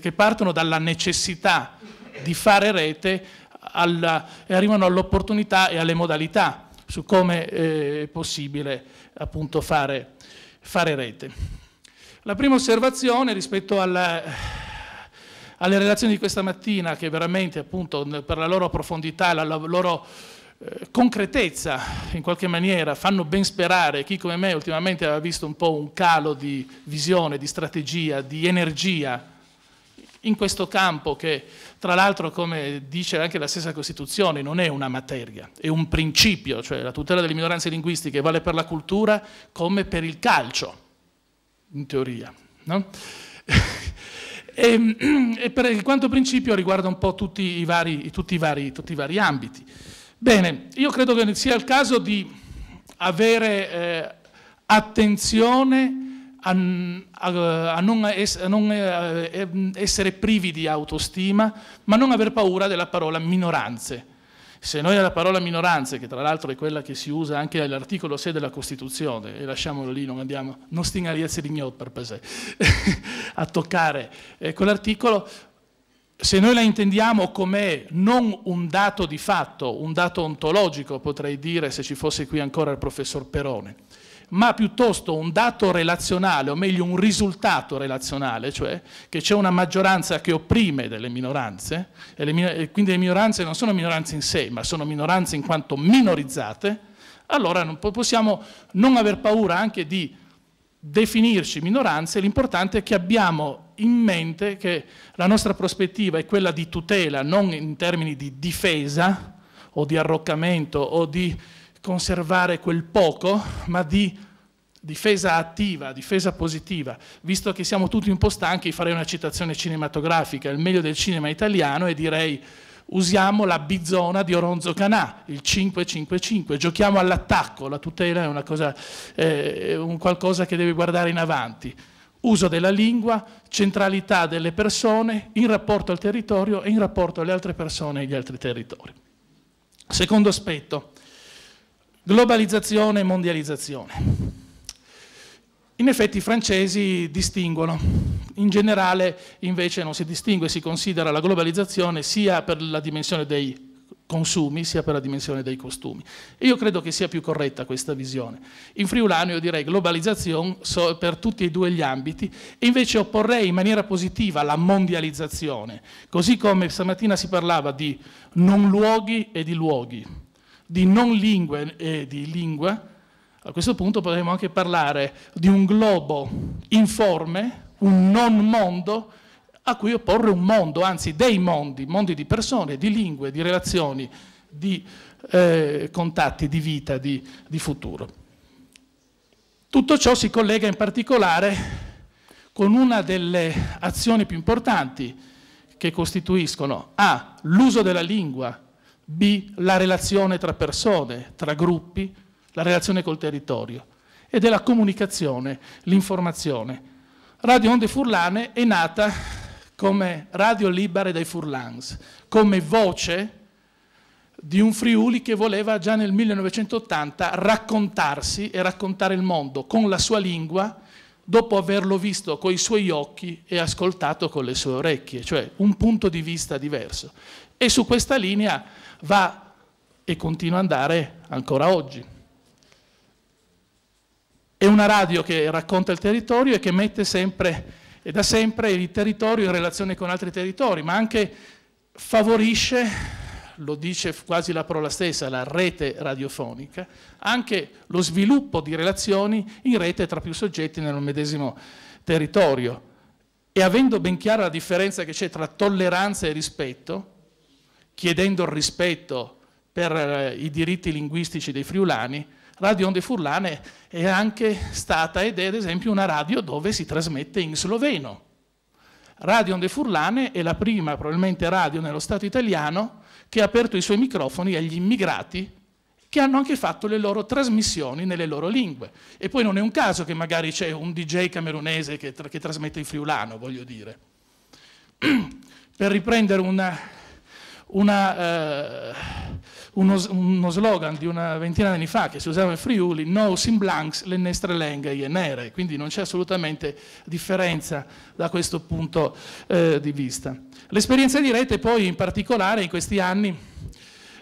che partono dalla necessità di fare rete alla, e arrivano all'opportunità e alle modalità su come eh, è possibile appunto fare, fare rete. La prima osservazione rispetto alla alle relazioni di questa mattina che veramente appunto per la loro profondità, la, la loro eh, concretezza in qualche maniera fanno ben sperare chi come me ultimamente aveva visto un po' un calo di visione, di strategia, di energia in questo campo che tra l'altro come dice anche la stessa Costituzione non è una materia, è un principio, cioè la tutela delle minoranze linguistiche vale per la cultura come per il calcio, in teoria. No? E, ehm, e per quanto principio riguarda un po' tutti i, vari, tutti, i vari, tutti i vari ambiti. Bene, io credo che sia il caso di avere eh, attenzione a, a, a non, es, a non eh, essere privi di autostima, ma non aver paura della parola minoranze se noi alla parola minoranze, che tra l'altro è quella che si usa anche all'articolo 6 della Costituzione, e lasciamolo lì, non andiamo, non stingariezzi di gnot per pesè, a toccare eh, quell'articolo, se noi la intendiamo come non un dato di fatto, un dato ontologico, potrei dire, se ci fosse qui ancora il professor Perone, ma piuttosto un dato relazionale, o meglio un risultato relazionale, cioè che c'è una maggioranza che opprime delle minoranze, e, le, e quindi le minoranze non sono minoranze in sé, ma sono minoranze in quanto minorizzate, allora non, possiamo non aver paura anche di definirci minoranze, l'importante è che abbiamo in mente che la nostra prospettiva è quella di tutela, non in termini di difesa o di arroccamento o di conservare quel poco, ma di difesa attiva, difesa positiva. Visto che siamo tutti un po' stanchi, farei una citazione cinematografica, il meglio del cinema italiano e direi usiamo la bizona di Oronzo Canà, il 555, giochiamo all'attacco, la tutela è, una cosa, è un qualcosa che deve guardare in avanti. Uso della lingua, centralità delle persone in rapporto al territorio e in rapporto alle altre persone e agli altri territori. Secondo aspetto, Globalizzazione e mondializzazione. In effetti i francesi distinguono, in generale invece non si distingue, si considera la globalizzazione sia per la dimensione dei consumi sia per la dimensione dei costumi. io credo che sia più corretta questa visione. In friulano io direi globalizzazione per tutti e due gli ambiti e invece opporrei in maniera positiva la mondializzazione, così come stamattina si parlava di non luoghi e di luoghi di non lingue e di lingua, a questo punto potremmo anche parlare di un globo informe, un non mondo, a cui opporre un mondo, anzi dei mondi, mondi di persone, di lingue, di relazioni, di eh, contatti, di vita, di, di futuro. Tutto ciò si collega in particolare con una delle azioni più importanti che costituiscono A. l'uso della lingua B, la relazione tra persone, tra gruppi, la relazione col territorio. Ed è la comunicazione, l'informazione. Radio Onde Furlane è nata come Radio libera dai Furlans, come voce di un Friuli che voleva già nel 1980 raccontarsi e raccontare il mondo con la sua lingua dopo averlo visto con i suoi occhi e ascoltato con le sue orecchie, cioè un punto di vista diverso. E su questa linea va e continua ad andare ancora oggi. È una radio che racconta il territorio e che mette sempre e da sempre il territorio in relazione con altri territori, ma anche favorisce lo dice quasi la parola stessa, la rete radiofonica, anche lo sviluppo di relazioni in rete tra più soggetti nel medesimo territorio. E avendo ben chiara la differenza che c'è tra tolleranza e rispetto, chiedendo il rispetto per eh, i diritti linguistici dei friulani, Radio Onde Furlane è anche stata ed è ad esempio una radio dove si trasmette in sloveno. Radio Onde Furlane è la prima probabilmente radio nello Stato italiano che ha aperto i suoi microfoni agli immigrati che hanno anche fatto le loro trasmissioni nelle loro lingue. E poi non è un caso che magari c'è un DJ camerunese che, tra che trasmette in friulano, voglio dire. per riprendere una una, eh, uno, uno, slogan di una ventina di anni fa che si usava in Friuli, no sin blancs, le nestre lenghe e nere, quindi non c'è assolutamente differenza da questo punto eh, di vista. L'esperienza di rete poi in particolare in questi anni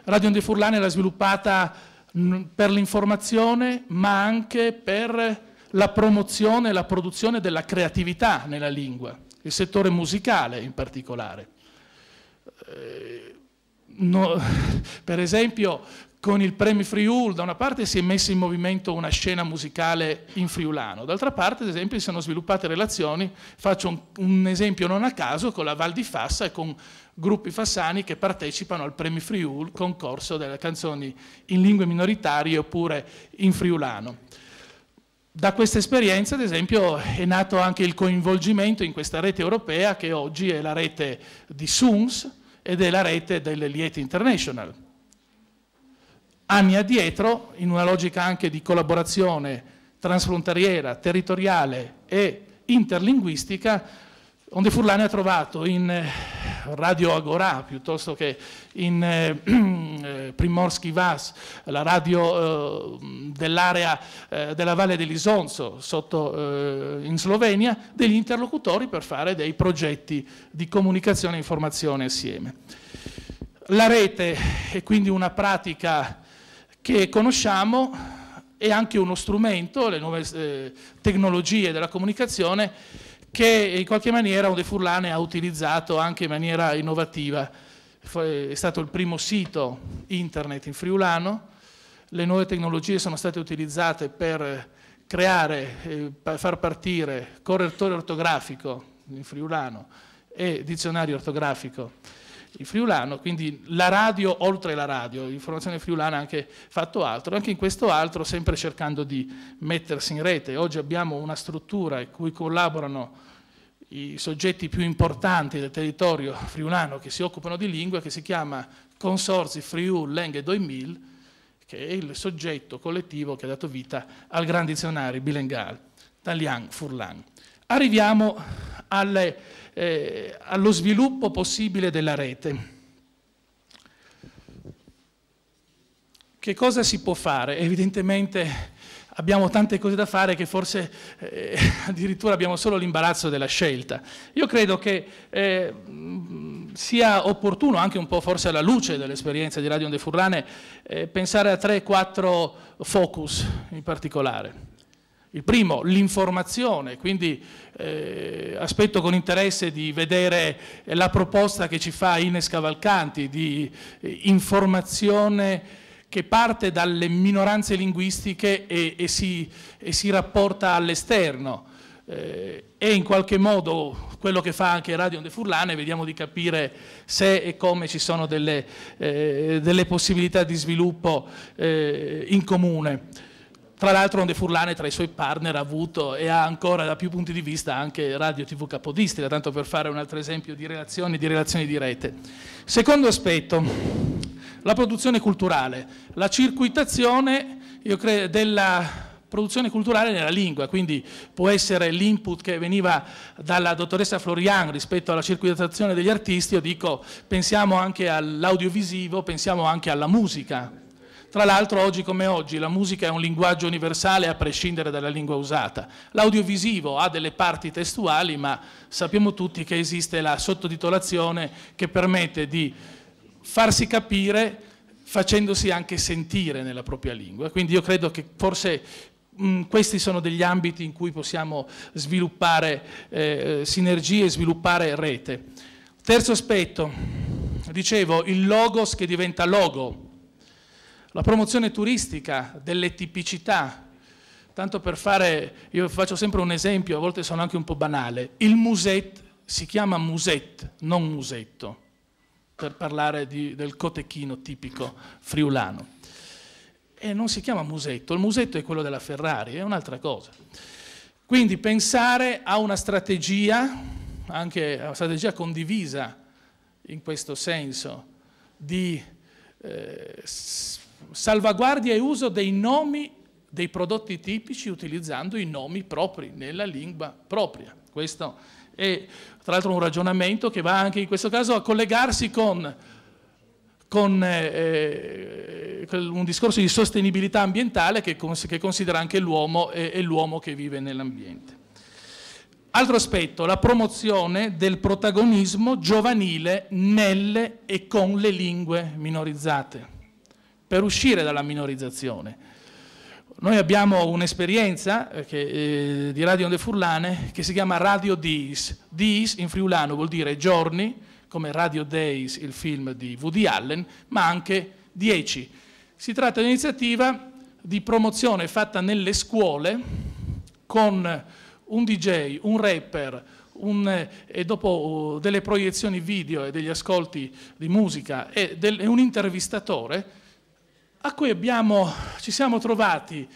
Radio De Furlane l'ha sviluppata mm, per l'informazione ma anche per la promozione e la produzione della creatività nella lingua, il settore musicale in particolare. Eh, no, per esempio con il premio Friul da una parte si è messa in movimento una scena musicale in friulano, d'altra parte ad esempio si sono sviluppate relazioni, faccio un, un, esempio non a caso, con la Val di Fassa e con gruppi fassani che partecipano al premio Friul concorso delle canzoni in lingue minoritarie oppure in friulano. Da questa esperienza, ad esempio, è nato anche il coinvolgimento in questa rete europea che oggi è la rete di SUNS, ed è la rete dell'Eliet International. Anni addietro, in una logica anche di collaborazione transfrontaliera, territoriale e interlinguistica, Onde Furlane ha trovato in eh, Radio Agora piuttosto che in eh, eh, Primorski Vas, la radio eh, dell'area eh, della Valle dell'Isonzo sotto, eh, in Slovenia, degli interlocutori per fare dei progetti di comunicazione e informazione assieme. La rete è quindi una pratica che conosciamo, è anche uno strumento, le nuove tecnologie della comunicazione che in qualche maniera Onde Furlane ha utilizzato anche in maniera innovativa. È stato il primo sito internet in friulano, le nuove tecnologie sono state utilizzate per creare, eh, far partire correttore ortografico in friulano e dizionario ortografico il friulano, quindi la radio oltre la radio, l'informazione friulana ha anche fatto altro, anche in questo altro sempre cercando di mettersi in rete. Oggi abbiamo una struttura in cui collaborano i soggetti più importanti del territorio friulano che si occupano di lingua, che si chiama Consorzi Friul Lenghe 2000, che è il soggetto collettivo che ha dato vita al Gran Dizionario Bilingual, Talian Furlan. Arriviamo alle, eh, allo sviluppo possibile della rete. Che cosa si può fare? Evidentemente abbiamo tante cose da fare che forse eh, addirittura abbiamo solo l'imbarazzo della scelta. Io credo che eh, sia opportuno, anche un po' forse alla luce dell'esperienza di Radio De Furlane, eh, pensare a 3-4 focus in particolare. Il primo, l'informazione, quindi eh, aspetto con interesse di vedere la proposta che ci fa Ines Cavalcanti di eh, informazione che parte dalle minoranze linguistiche e, e, si, e si, rapporta all'esterno. Eh, e in qualche modo quello che fa anche Radio De Furlane, vediamo di capire se e come ci sono delle, eh, delle possibilità di sviluppo eh, in comune. Tra l'altro Onde Furlane tra i suoi partner ha avuto e ha ancora da più punti di vista anche Radio TV Capodistria, tanto per fare un altro esempio di relazioni, di relazioni di rete. Secondo aspetto, la produzione culturale, la circuitazione credo, della produzione culturale nella lingua, quindi può essere l'input che veniva dalla dottoressa Florian rispetto alla circuitazione degli artisti, io dico pensiamo anche all'audiovisivo, pensiamo anche alla musica, tra l'altro oggi come oggi la musica è un linguaggio universale a prescindere dalla lingua usata. L'audiovisivo ha delle parti testuali, ma sappiamo tutti che esiste la sottotitolazione che permette di farsi capire facendosi anche sentire nella propria lingua. Quindi io credo che forse mh, mm, questi sono degli ambiti in cui possiamo sviluppare eh, sinergie, sviluppare rete. Terzo aspetto, dicevo, il logos che diventa logo la promozione turistica delle tipicità. Tanto per fare, io faccio sempre un esempio, a volte sono anche un po' banale, il muset si chiama muset, non musetto, per parlare di, del cotechino tipico friulano. E non si chiama musetto, il musetto è quello della Ferrari, è un'altra cosa. Quindi pensare a una strategia, anche a una strategia condivisa in questo senso, di eh, salvaguardia e uso dei nomi dei prodotti tipici utilizzando i nomi propri, nella lingua propria. Questo è tra l'altro un ragionamento che va anche in questo caso a collegarsi con, con eh, eh un discorso di sostenibilità ambientale che, cons che considera anche l'uomo e, e l'uomo che vive nell'ambiente. Altro aspetto, la promozione del protagonismo giovanile nelle e con le lingue minorizzate per uscire dalla minorizzazione. Noi abbiamo un'esperienza eh, eh di Radio De Furlane che si chiama Radio Dis. Dis in friulano vuol dire giorni, come Radio Days, il film di Woody Allen, ma anche dieci. Si tratta di un'iniziativa di promozione fatta nelle scuole con un DJ, un rapper, un, eh, e dopo oh, delle proiezioni video e degli ascolti di musica e, del, e un intervistatore a cui abbiamo, ci siamo trovati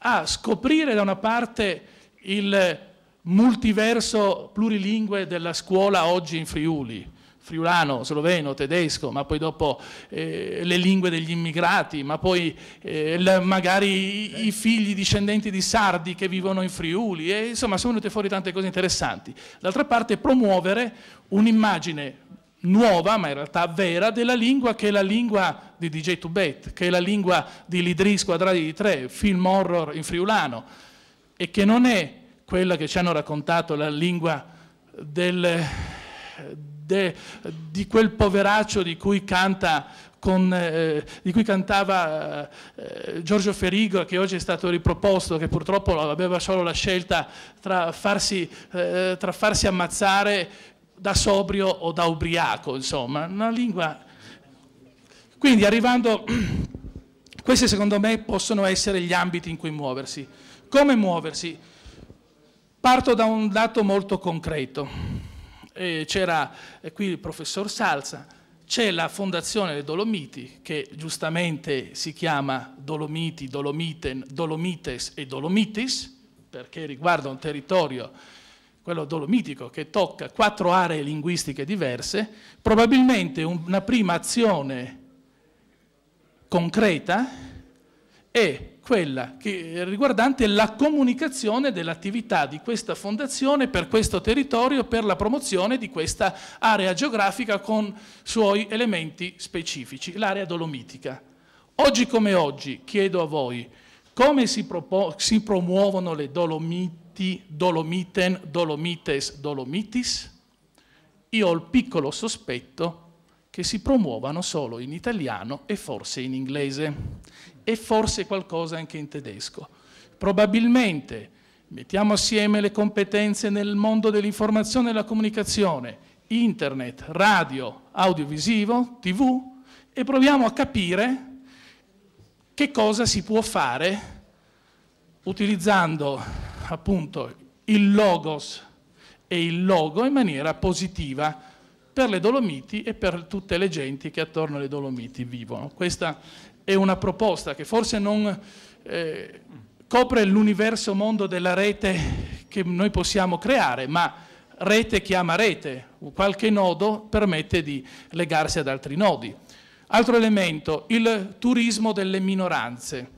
a scoprire da una parte il multiverso plurilingue della scuola oggi in Friuli, friulano, sloveno, tedesco, ma poi dopo eh, le lingue degli immigrati, ma poi eh, la, magari i, i figli discendenti di sardi che vivono in Friuli, e, insomma sono venute fuori tante cose interessanti. D'altra parte promuovere un'immagine nuova, ma in realtà vera, della lingua che è la lingua di DJ Tubet, che è la lingua di Lidris Quadrati di Tre, film horror in friulano, e che non è quella che ci hanno raccontato la lingua del, de, di quel poveraccio di cui canta con, eh, di cui cantava eh, Giorgio Ferigo, che oggi è stato riproposto, che purtroppo aveva solo la scelta tra farsi, eh, tra farsi ammazzare da sobrio o da ubriaco, insomma, una lingua... Quindi arrivando, questi secondo me possono essere gli ambiti in cui muoversi. Come muoversi? Parto da un dato molto concreto. c'era qui il professor Salza, c'è la fondazione dei Dolomiti, che giustamente si chiama Dolomiti, Dolomiten, Dolomites e Dolomitis, perché riguarda un territorio quello dolomitico, che tocca quattro aree linguistiche diverse, probabilmente una prima azione concreta è quella che, riguardante la comunicazione dell'attività di questa fondazione per questo territorio, per la promozione di questa area geografica con suoi elementi specifici, l'area dolomitica. Oggi come oggi chiedo a voi, come si, si promuovono le Dolomiti, Dolomiten, Dolomites, Dolomitis? Io ho il piccolo sospetto che si promuovano solo in italiano e forse in inglese e forse qualcosa anche in tedesco. Probabilmente mettiamo assieme le competenze nel mondo dell'informazione e della comunicazione, internet, radio, audiovisivo, tv e proviamo a capire che cosa si può fare utilizzando appunto il logos e il logo in maniera positiva per le Dolomiti e per tutte le genti che attorno alle Dolomiti vivono. Questa è una proposta che forse non eh, copre l'universo mondo della rete che noi possiamo creare, ma rete chiama rete, qualche nodo permette di legarsi ad altri nodi. Altro elemento, il turismo delle minoranze.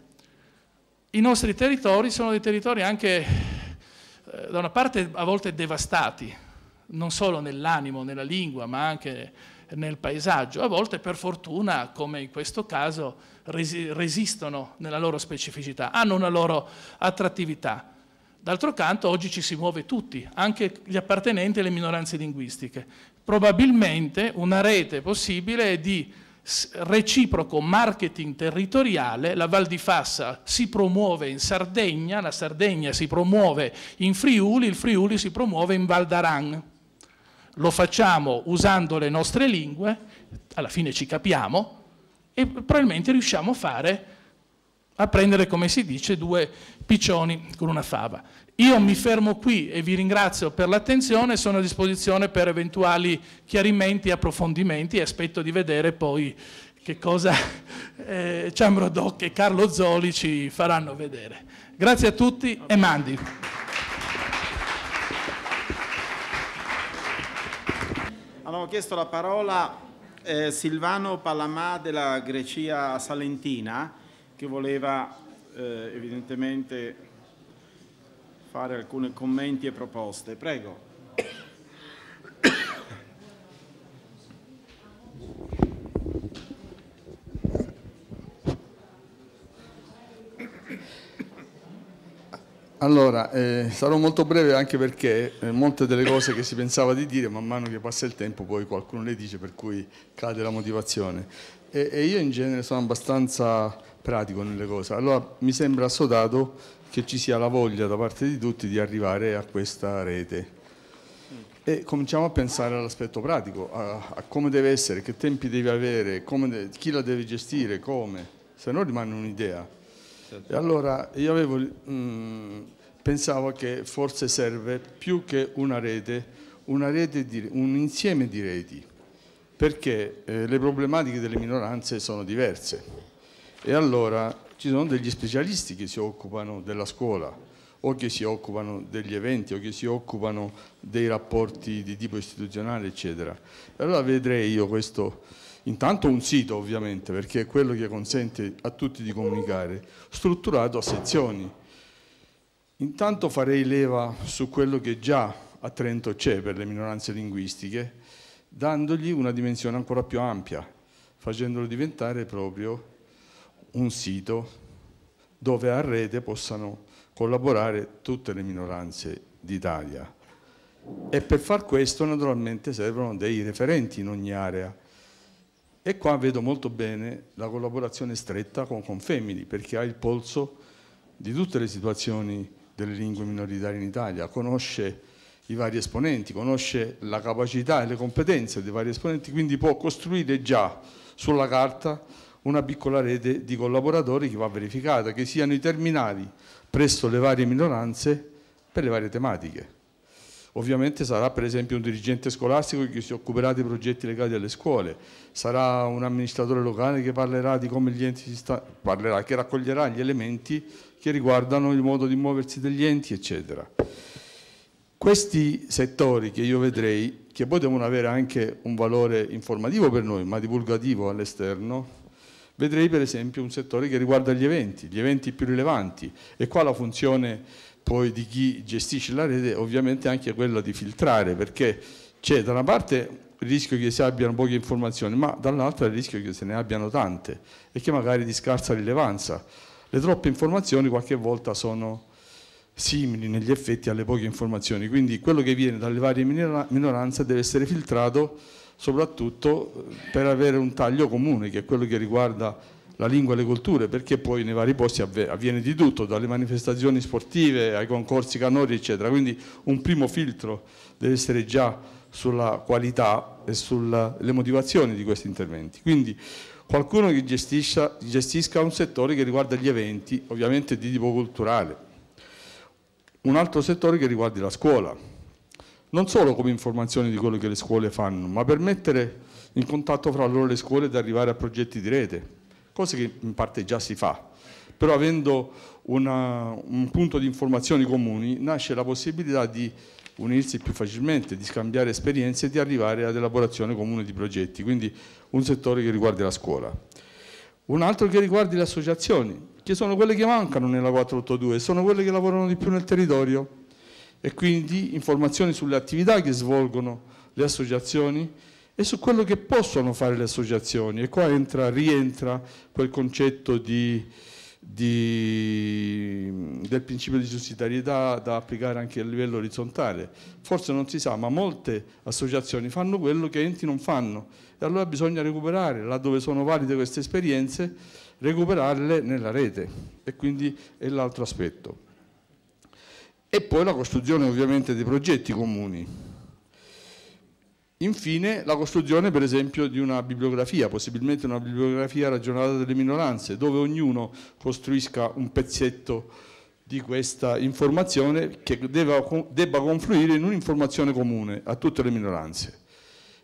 I nostri territori sono dei territori anche, eh, da una parte, a volte devastati, non solo nell'animo, nella lingua, ma anche nel paesaggio. A volte, per fortuna, come in questo caso, resistono nella loro specificità, hanno una loro attrattività. D'altro canto, oggi ci si muove tutti, anche gli appartenenti alle minoranze linguistiche. Probabilmente una rete possibile è di reciproco marketing territoriale, la Val di Fassa si promuove in Sardegna, la Sardegna si promuove in Friuli, il Friuli si promuove in Val d'Aran. Lo facciamo usando le nostre lingue, alla fine ci capiamo e probabilmente riusciamo a fare, a prendere come si dice, due piccioni con una fava. Io mi fermo qui e vi ringrazio per l'attenzione, sono a disposizione per eventuali chiarimenti, approfondimenti e aspetto di vedere poi che cosa eh, Ciambrodoc e Carlo Zoli ci faranno vedere. Grazie a tutti e mandi. Abbiamo chiesto la parola eh, Silvano Palamà della Grecia Salentina che voleva eh, evidentemente fare alcuni commenti e proposte. Prego. Allora, eh, sarò molto breve anche perché eh, molte delle cose che si pensava di dire, man mano che passa il tempo, poi qualcuno le dice, per cui cade la motivazione. E, e io in genere sono abbastanza pratico nelle cose. Allora, mi sembra assodato che ci sia la voglia da parte di tutti di arrivare a questa rete. E cominciamo a pensare all'aspetto pratico, a, a, come deve essere, che tempi deve avere, de chi la deve gestire, come, se no rimane un'idea. Certo. E allora io avevo, mh, mm, pensavo che forse serve più che una rete, una rete di, un insieme di reti, perché eh, le problematiche delle minoranze sono diverse. E allora ci sono degli specialisti che si occupano della scuola o che si occupano degli eventi o che si occupano dei rapporti di tipo istituzionale eccetera. Allora vedrei io questo, intanto un sito ovviamente perché è quello che consente a tutti di comunicare, strutturato a sezioni. Intanto farei leva su quello che già a Trento c'è per le minoranze linguistiche, dandogli una dimensione ancora più ampia, facendolo diventare proprio un sito dove a rete possano collaborare tutte le minoranze d'Italia. E per far questo naturalmente servono dei referenti in ogni area. E qua vedo molto bene la collaborazione stretta con Confemini, perché ha il polso di tutte le situazioni delle lingue minoritarie in Italia, conosce i vari esponenti, conosce la capacità e le competenze dei vari esponenti, quindi può costruire già sulla carta una piccola rete di collaboratori che va verificata, che siano i terminali presso le varie minoranze per le varie tematiche. Ovviamente sarà per esempio un dirigente scolastico che si occuperà dei progetti legati alle scuole, sarà un amministratore locale che parlerà di come gli enti si stanno, parlerà, che raccoglierà gli elementi che riguardano il modo di muoversi degli enti, eccetera. Questi settori che io vedrei, che poi devono avere anche un valore informativo per noi, ma divulgativo all'esterno, Vedrei per esempio un settore che riguarda gli eventi, gli eventi più rilevanti e qua la funzione poi di chi gestisce la rete ovviamente è anche quella di filtrare perché c'è da una parte il rischio che si abbiano poche informazioni ma dall'altra il rischio che se ne abbiano tante e che magari di scarsa rilevanza. Le troppe informazioni qualche volta sono simili negli effetti alle poche informazioni, quindi quello che viene dalle varie minoranze deve essere filtrato soprattutto eh, per avere un taglio comune che è quello che riguarda la lingua e le culture, perché poi nei vari posti avviene di tutto, dalle manifestazioni sportive ai concorsi canori, eccetera. Quindi un primo filtro deve essere già sulla qualità e sulle motivazioni di questi interventi. Quindi qualcuno che gestisca, gestisca un settore che riguarda gli eventi, ovviamente di tipo culturale, un altro settore che riguardi la scuola, non solo come informazione di quello che le scuole fanno, ma per mettere in contatto fra loro le scuole ed arrivare a progetti di rete, cosa che in parte già si fa. Però avendo una, un punto di informazioni comuni nasce la possibilità di unirsi più facilmente, di scambiare esperienze e di arrivare ad elaborazione comune di progetti, quindi un settore che riguarda la scuola. Un altro che riguarda le associazioni, che sono quelle che mancano nella 482, sono quelle che lavorano di più nel territorio e quindi informazioni sulle attività che svolgono le associazioni e su quello che possono fare le associazioni. E qua entra, rientra quel concetto di, di, del principio di sussidiarietà da applicare anche a livello orizzontale. Forse non si sa, ma molte associazioni fanno quello che enti non fanno e allora bisogna recuperare, laddove sono valide queste esperienze, recuperarle nella rete e quindi è l'altro aspetto e poi la costruzione ovviamente di progetti comuni. Infine la costruzione per esempio di una bibliografia, possibilmente una bibliografia ragionata delle minoranze, dove ognuno costruisca un pezzetto di questa informazione che debba confluire in un'informazione comune a tutte le minoranze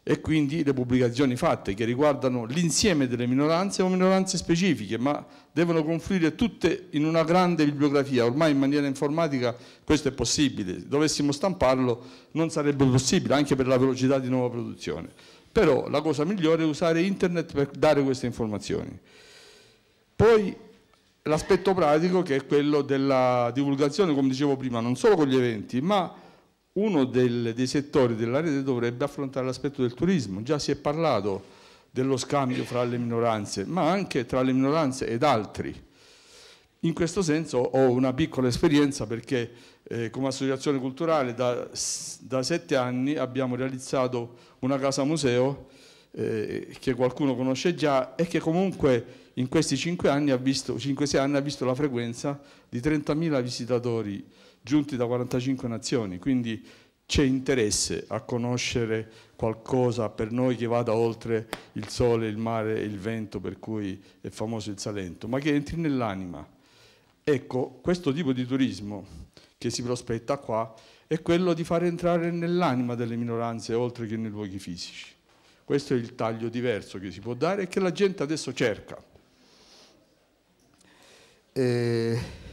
e quindi le pubblicazioni fatte che riguardano l'insieme delle minoranze o minoranze specifiche, ma devono confluire tutte in una grande bibliografia. Ormai in maniera informatica questo è possibile, dovessimo stamparlo non sarebbe possibile anche per la velocità di nuova produzione. Però la cosa migliore è usare internet per dare queste informazioni. Poi l'aspetto pratico che è quello della divulgazione, come dicevo prima, non solo con gli eventi, ma uno del, dei settori della rete dovrebbe affrontare l'aspetto del turismo. Già si è parlato dello scambio fra le minoranze, ma anche tra le minoranze ed altri. In questo senso ho una piccola esperienza perché eh, come associazione culturale da, da, sette anni abbiamo realizzato una casa museo eh, che qualcuno conosce già e che comunque in questi 5-6 anni, anni ha visto la frequenza di 30.000 visitatori giunti da 45 nazioni, quindi c'è interesse a conoscere qualcosa per noi che vada oltre il sole, il mare e il vento per cui è famoso il Salento, ma che entri nell'anima. Ecco, questo tipo di turismo che si prospetta qua è quello di far entrare nell'anima delle minoranze oltre che nei luoghi fisici. Questo è il taglio diverso che si può dare e che la gente adesso cerca. Eh...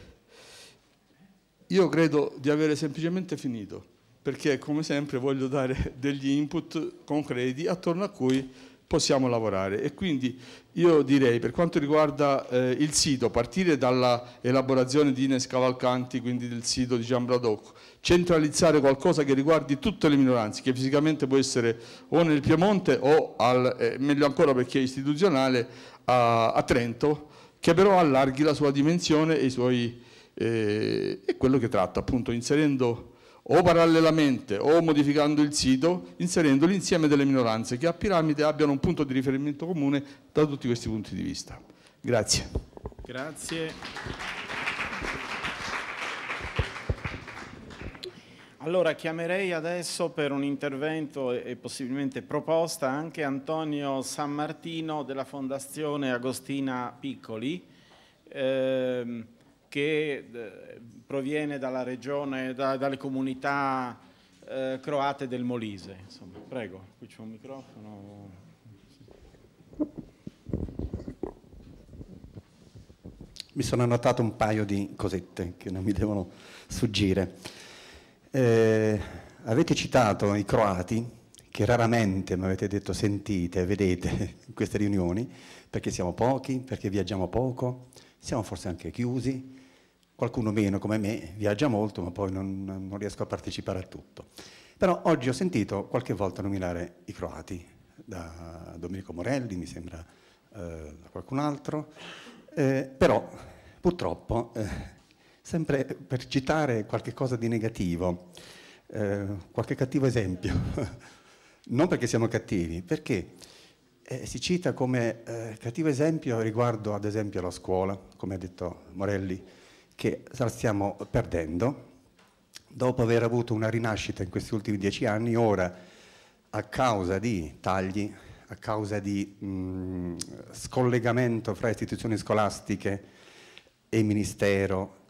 Io credo di avere semplicemente finito, perché come sempre voglio dare degli input concreti attorno a cui possiamo lavorare e quindi io direi per quanto riguarda eh, il sito partire dalla elaborazione di Ines Cavalcanti quindi del sito di Gian Bradocco centralizzare qualcosa che riguardi tutte le minoranze che fisicamente può essere o nel Piemonte o al, eh, meglio ancora perché è istituzionale a, a, Trento che però allarghi la sua dimensione e i suoi eh, è quello che tratta appunto inserendo o parallelamente o modificando il sito, inserendo l'insieme delle minoranze che a piramide abbiano un punto di riferimento comune da tutti questi punti di vista. Grazie. Grazie. Allora chiamerei adesso per un intervento e possibilmente proposta anche Antonio San Martino della Fondazione Agostina Piccoli. Eh, che eh, proviene dalla regione, da, dalle comunità eh, croate del Molise. Insomma. Prego, qui c'è un microfono. Mi sono annotato un paio di cosette che non mi devono sfuggire. Eh, avete citato i croati, che raramente mi avete detto sentite, vedete in queste riunioni, perché siamo pochi, perché viaggiamo poco, siamo forse anche chiusi, qualcuno meno come me viaggia molto ma poi non, non, riesco a partecipare a tutto. Però oggi ho sentito qualche volta nominare i croati, da Domenico Morelli mi sembra, eh, da qualcun altro, eh, però purtroppo eh, sempre per citare qualche cosa di negativo, eh, qualche cattivo esempio, non perché siamo cattivi, perché eh, si cita come eh, cattivo esempio riguardo ad esempio alla scuola, come ha detto Morelli, che la stiamo perdendo. Dopo aver avuto una rinascita in questi ultimi dieci anni, ora a causa di tagli, a causa di mh, scollegamento fra istituzioni scolastiche e ministero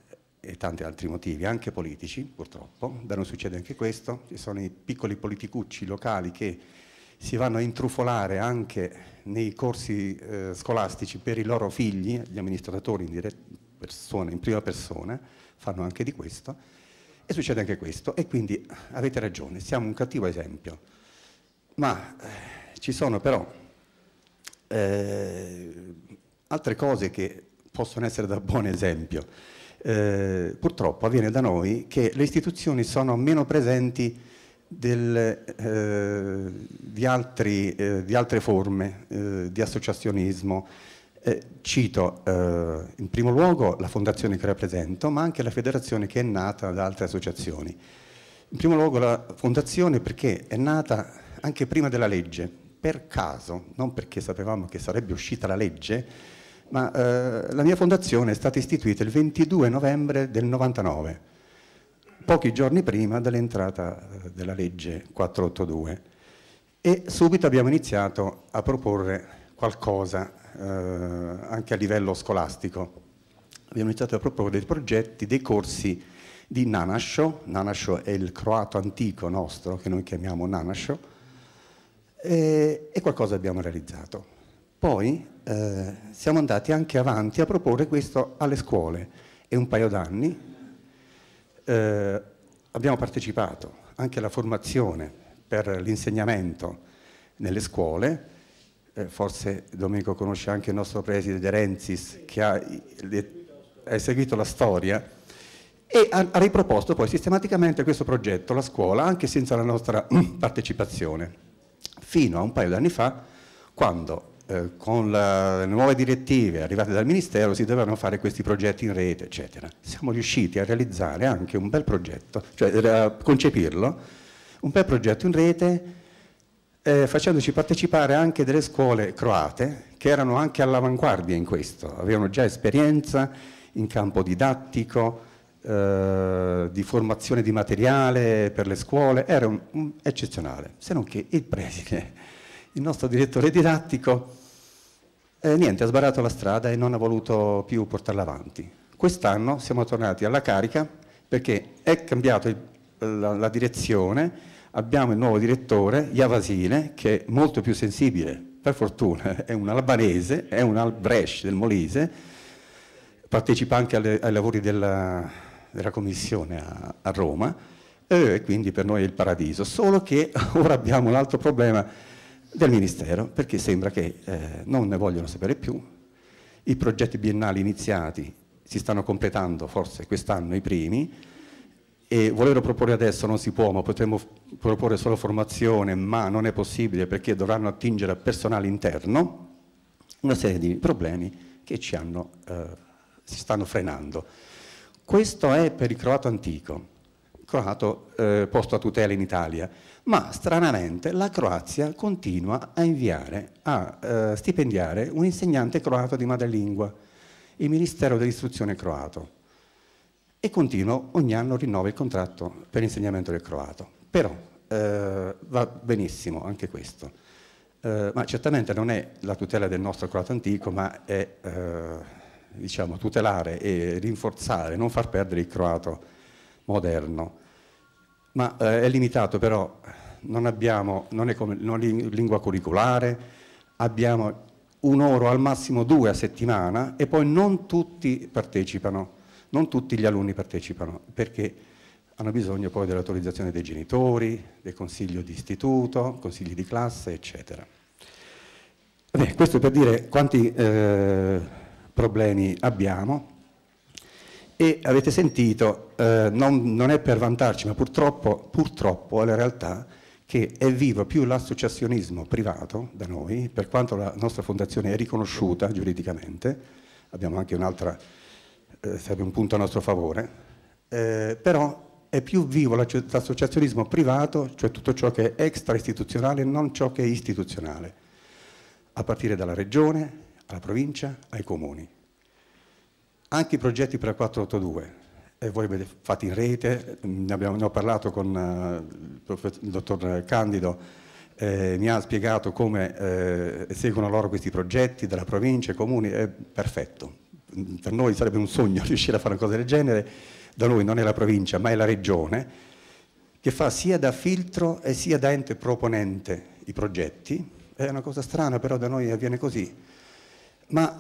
e tanti altri motivi, anche politici purtroppo, da noi succede anche questo, ci sono i piccoli politicucci locali che si vanno a intrufolare anche nei corsi eh, scolastici per i loro figli, gli amministratori indirett- persone in prima persona, fanno anche di questo, e succede anche questo. E quindi avete ragione, siamo un cattivo esempio. Ma eh, ci sono però eh, altre cose che possono essere da buon esempio. Eh, purtroppo avviene da noi che le istituzioni sono meno presenti del, eh, di, altri, eh, di, altre forme eh, di associazionismo, eh, cito eh, in primo luogo la fondazione che rappresento, ma anche la federazione che è nata da altre associazioni. In primo luogo la fondazione perché è nata anche prima della legge, per caso, non perché sapevamo che sarebbe uscita la legge, ma eh, la mia fondazione è stata istituita il 22 novembre del 99, pochi giorni prima dell'entrata eh, della legge 482 e subito abbiamo iniziato a proporre qualcosa eh, anche a livello scolastico. Abbiamo iniziato a proporre dei progetti, dei corsi di Nanasho, Nanasho è il croato antico nostro che noi chiamiamo Nanasho, e, e qualcosa abbiamo realizzato. Poi eh, siamo andati anche avanti a proporre questo alle scuole e un paio d'anni eh, abbiamo partecipato anche alla formazione per l'insegnamento nelle scuole eh, forse Domenico conosce anche il nostro preside De Renzis che ha, ha seguito la storia e ha, ha riproposto poi sistematicamente questo progetto, la scuola, anche senza la nostra partecipazione, fino a un paio di anni fa quando eh, con la, le nuove direttive arrivate dal Ministero si dovevano fare questi progetti in rete, eccetera. Siamo riusciti a realizzare anche un bel progetto, cioè a concepirlo, un bel progetto in rete eh, facendoci partecipare anche delle scuole croate che erano anche all'avanguardia in questo, avevano già esperienza in campo didattico, eh, di formazione di materiale per le scuole, era un, un, eccezionale, se non che il preside, il nostro direttore didattico, eh, niente, ha sbarrato la strada e non ha voluto più portarla avanti. Quest'anno siamo tornati alla carica perché è cambiata la, la direzione abbiamo il nuovo direttore, Javasile, che è molto più sensibile, per fortuna, è un albanese, è un Albrecht del Molise, partecipa anche alle, ai lavori della, della commissione a, a Roma, e quindi per noi è il paradiso, solo che ora abbiamo un altro problema del Ministero, perché sembra che eh, non ne vogliono sapere più, i progetti biennali iniziati si stanno completando forse quest'anno i primi, e volerlo proporre adesso non si può, ma potremmo proporre solo formazione, ma non è possibile perché dovranno attingere a personale interno, una serie di problemi che ci hanno, eh, si stanno frenando. Questo è per il croato antico, croato eh, posto a tutela in Italia, ma stranamente la Croazia continua a inviare, a eh, stipendiare un insegnante croato di madrelingua, il Ministero dell'Istruzione croato e continuo, ogni anno rinnovo il contratto per l'insegnamento del croato. Però eh, va benissimo anche questo, eh, ma certamente non è la tutela del nostro croato antico, ma è eh, diciamo, tutelare e rinforzare, non far perdere il croato moderno. Ma eh, è limitato però, non, abbiamo, non è come non lingua curriculare, abbiamo un oro al massimo due a settimana e poi non tutti partecipano non tutti gli alunni partecipano perché hanno bisogno poi dell'autorizzazione dei genitori, del consiglio di istituto, consigli di classe, eccetera. Beh, questo per dire quanti eh, problemi abbiamo e avete sentito, eh, non, non, è per vantarci, ma purtroppo, purtroppo è la realtà che è vivo più l'associazionismo privato da noi, per quanto la nostra fondazione è riconosciuta giuridicamente, abbiamo anche un'altra eh, sarebbe un punto a nostro favore, eh, però è più vivo l'associazionismo privato, cioè tutto ciò che è extra istituzionale, non ciò che è istituzionale, a partire dalla regione, alla provincia, ai comuni. Anche i progetti per la 482, e voi avete fatti in rete, ne, abbiamo, ne ho parlato con uh, il, il dottor Candido, eh, mi ha spiegato come eh, seguono loro questi progetti dalla provincia, ai comuni, è perfetto per noi sarebbe un sogno riuscire a fare una cosa del genere, da noi non è la provincia ma è la regione, che fa sia da filtro e sia da ente proponente i progetti, è una cosa strana però da noi avviene così, ma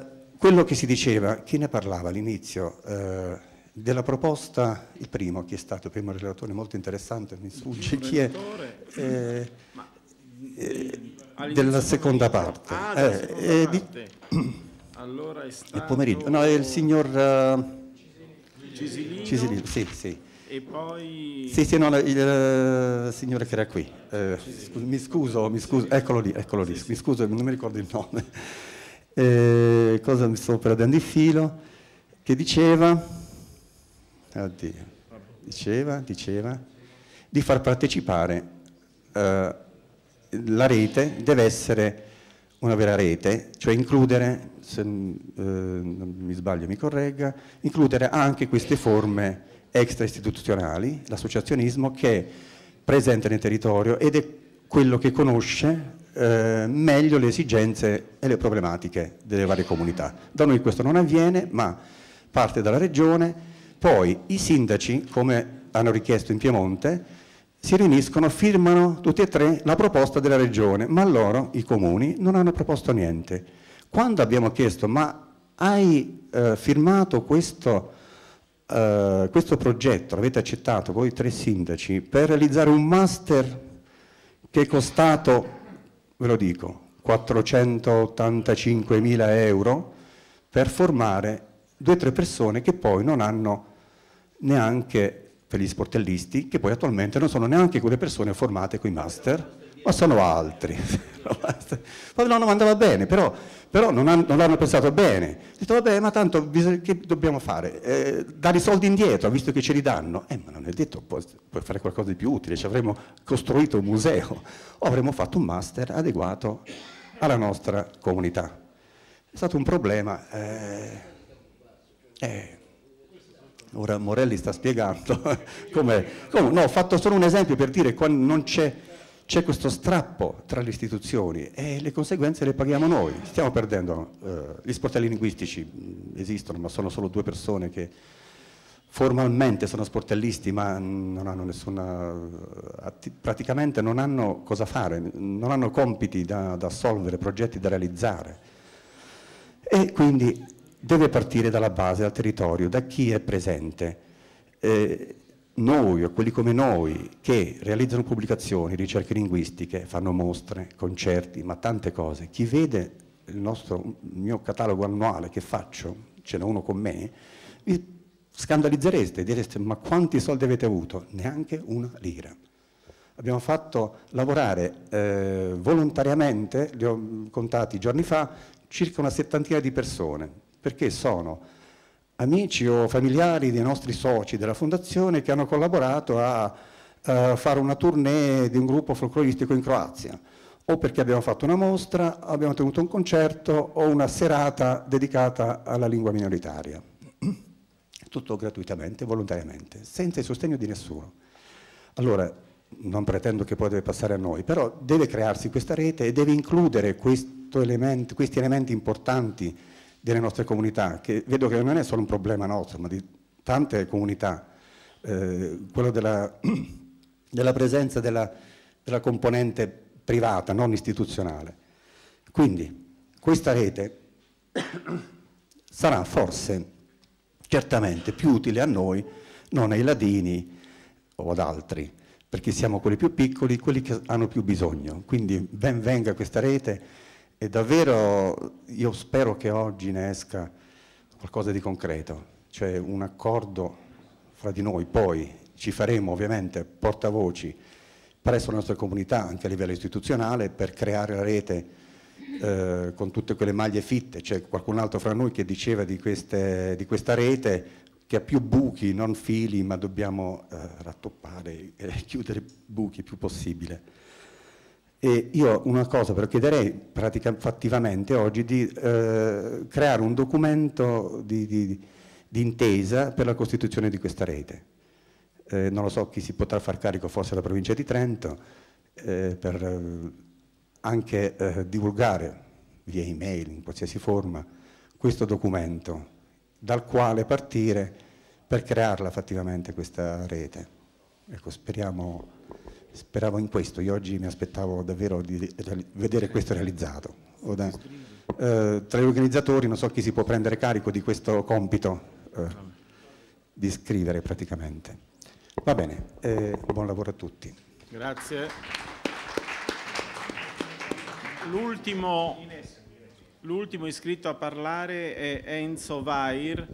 eh, quello che si diceva, chi ne parlava all'inizio eh, della proposta, il primo, chi è stato il primo relatore, molto interessante, mi sfugge chi è, eh, ma, eh, della seconda parte. Ah, della eh, seconda eh, parte. Di, allora stato... Il pomeriggio, no, è il signor uh... Cisilino. Cisilino, sì, sì. E poi... Sì, sì, no, il uh, signore che era qui. Eh, scuso, mi scuso, mi scuso, eccolo lì, eccolo lì, mi scuso, non mi ricordo il nome. Eh, cosa mi sto perdendo il filo? Che diceva... Oddio. Diceva, diceva... Di far partecipare... Uh, la rete deve essere una vera rete, cioè includere, se eh, mi sbaglio mi corregga, includere anche queste forme extra istituzionali, l'associazionismo che è presente nel territorio ed è quello che conosce eh, meglio le esigenze e le problematiche delle varie comunità. Da noi questo non avviene, ma parte dalla regione, poi i sindaci, come hanno richiesto in Piemonte, si riuniscono, firmano tutti e tre la proposta della regione, ma loro, i comuni, non hanno proposto niente. Quando abbiamo chiesto ma hai eh, firmato questo, eh, questo progetto, l'avete accettato voi tre sindaci, per realizzare un master che è costato, ve lo dico, 485 mila euro per formare due o tre persone che poi non hanno neanche per gli sportellisti, che poi attualmente non sono neanche quelle persone formate con i master, ma sono altri. la domanda va bene, però, però non, hanno, non, l'hanno pensato bene. Ho detto, vabbè, ma tanto che dobbiamo fare? Eh, dare i soldi indietro, visto che ce li danno? Eh, ma non è detto, puoi, puoi fare qualcosa di più utile, ci avremmo costruito un museo o avremmo fatto un master adeguato alla nostra comunità. È stato un problema. Eh, eh, Ora Morelli sta spiegando com'è. Com no, ho fatto solo un esempio per dire che non c'è, questo strappo tra le istituzioni e le conseguenze le paghiamo noi. Stiamo perdendo. Eh, gli sportelli linguistici mm, esistono, ma sono solo due persone che formalmente sono sportellisti, ma non hanno nessuna. praticamente non hanno cosa fare, non hanno compiti da, da solvere, progetti da realizzare. E quindi deve partire dalla base, dal territorio, da chi è presente. Eh, noi o quelli come noi che realizzano pubblicazioni, ricerche linguistiche, fanno mostre, concerti, ma tante cose, chi vede il, nostro, il mio catalogo annuale che faccio, ce n'è uno con me, vi scandalizzereste, direste ma quanti soldi avete avuto? Neanche una lira. Abbiamo fatto lavorare eh, volontariamente, li ho contati giorni fa, circa una settantina di persone, perché sono amici o familiari dei nostri soci della fondazione che hanno collaborato a eh, fare una tournée di un gruppo folcloristico in Croazia o perché abbiamo fatto una mostra, abbiamo tenuto un concerto o una serata dedicata alla lingua minoritaria. Tutto gratuitamente, volontariamente, senza il sostegno di nessuno. Allora, non pretendo che poi deve passare a noi, però deve crearsi questa rete e deve includere elemento, questi elementi importanti delle nostre comunità, che vedo che non è solo un problema nostro, ma di tante comunità, eh, quello della, della presenza della, della, componente privata, non istituzionale. Quindi questa rete sarà forse certamente più utile a noi, non ai ladini o ad altri, perché siamo quelli più piccoli, quelli che hanno più bisogno. Quindi ben venga questa rete e davvero io spero che oggi ne esca qualcosa di concreto, cioè un accordo fra di noi, poi ci faremo ovviamente portavoci presso le nostre comunità anche a livello istituzionale per creare la rete eh, con tutte quelle maglie fitte, c'è qualcun altro fra noi che diceva di, queste, di, questa rete che ha più buchi, non fili, ma dobbiamo eh, rattoppare e eh, chiudere buchi il più possibile. E io una cosa però chiederei pratica, fattivamente oggi di eh, creare un documento di, di, di, intesa per la costituzione di questa rete. Eh, non lo so chi si potrà far carico, forse la provincia di Trento, eh, per eh, anche eh, divulgare via email, in qualsiasi forma, questo documento dal quale partire per crearla fattivamente questa rete. Ecco, speriamo Speravo in questo, io oggi mi aspettavo davvero di vedere questo realizzato. Eh, tra gli organizzatori non so chi si può prendere carico di questo compito eh, di scrivere praticamente. Va bene, eh, buon lavoro a tutti. Grazie. L'ultimo, iscritto a parlare è Enzo Vair,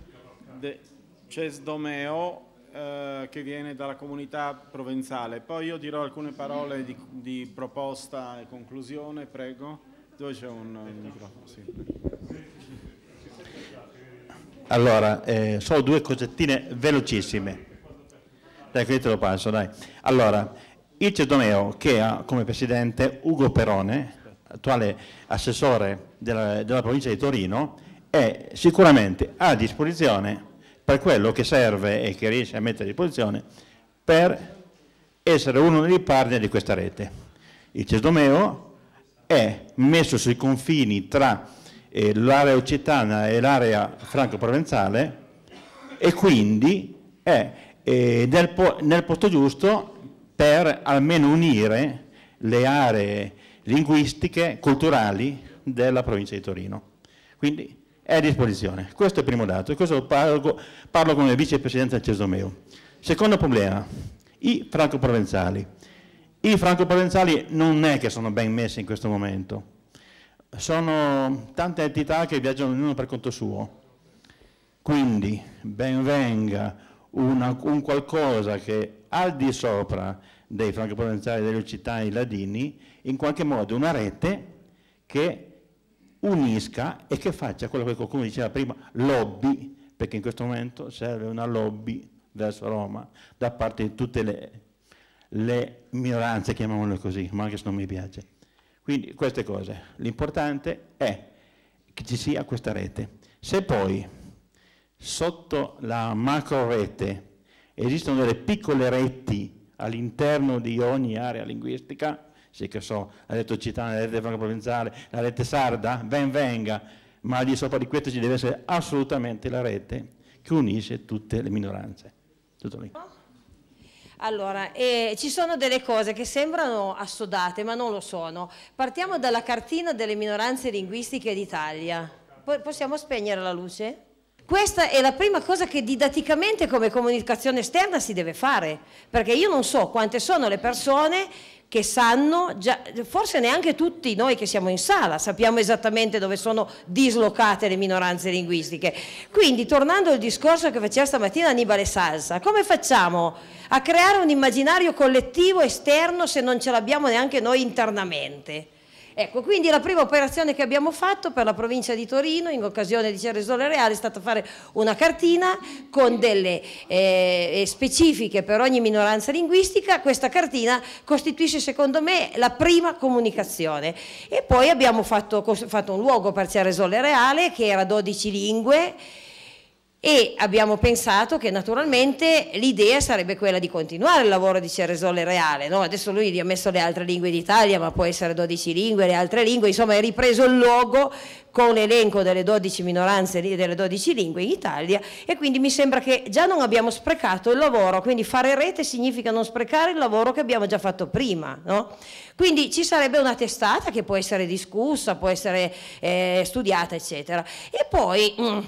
de Cesdomeo eh, che viene dalla comunità provenzale. Poi io dirò alcune parole di, di proposta e conclusione, prego. Dove c'è un, un microfono? Sì. Allora, eh, solo due cosettine velocissime. Dai, che te lo passo, dai. Allora, il Cedomeo che ha come presidente Ugo Perone, attuale assessore della, della provincia di Torino, è sicuramente a disposizione per quello che serve e che riesce a mettere a disposizione per essere uno dei partner di questa rete. Il Cesdomeo è messo sui confini tra eh, l'area occitana e l'area franco-provenzale e quindi è eh, nel, po nel posto giusto per almeno unire le aree linguistiche, culturali della provincia di Torino. Quindi è a disposizione. Questo è il primo dato, e questo parlo, parlo con il vicepresidente Cesomeo. Secondo problema, i franco-provenzali. I franco-provenzali non è che sono ben messi in questo momento, sono tante entità che viaggiano ognuno per conto suo. Quindi ben venga una, un qualcosa che al di sopra dei franco-provenzali, degli i ladini, in qualche modo una rete che unisca e che faccia quello che qualcuno diceva prima, lobby, perché in questo momento serve una lobby verso Roma da parte di tutte le, le minoranze, chiamiamole così, ma anche se non mi piace. Quindi queste cose. L'importante è che ci sia questa rete. Se poi sotto la macro rete esistono delle piccole reti all'interno di ogni area linguistica, sì che so, la rete occitana, la rete franco provinciale, la rete sarda, ben venga, ma al di sopra di questo ci deve essere assolutamente la rete che unisce tutte le minoranze. Tutto lì. Allora, eh, ci sono delle cose che sembrano assodate, ma non lo sono. Partiamo dalla cartina delle minoranze linguistiche d'Italia. possiamo spegnere la luce? Questa è la prima cosa che didatticamente come comunicazione esterna si deve fare, perché io non so quante sono le persone che sanno, già, forse neanche tutti noi che siamo in sala sappiamo esattamente dove sono dislocate le minoranze linguistiche. Quindi tornando al discorso che faceva stamattina Annibale Salsa, come facciamo a creare un immaginario collettivo esterno se non ce l'abbiamo neanche noi internamente? Ecco, quindi la prima operazione che abbiamo fatto per la provincia di Torino in occasione di Ceresole Reale è stata fare una cartina con delle eh, specifiche per ogni minoranza linguistica. Questa cartina costituisce secondo me la prima comunicazione. E poi abbiamo fatto, fatto un luogo per Ceresole Reale che era 12 lingue e abbiamo pensato che naturalmente l'idea sarebbe quella di continuare il lavoro di Ceresole Reale, no? adesso lui gli ha messo le altre lingue d'Italia, ma può essere 12 lingue, le altre lingue, insomma è ripreso il logo con l'elenco delle 12 minoranze delle 12 lingue in Italia e quindi mi sembra che già non abbiamo sprecato il lavoro, quindi fare rete significa non sprecare il lavoro che abbiamo già fatto prima. No? Quindi ci sarebbe una testata che può essere discussa, può essere eh, studiata, eccetera. E poi... Mh, mm,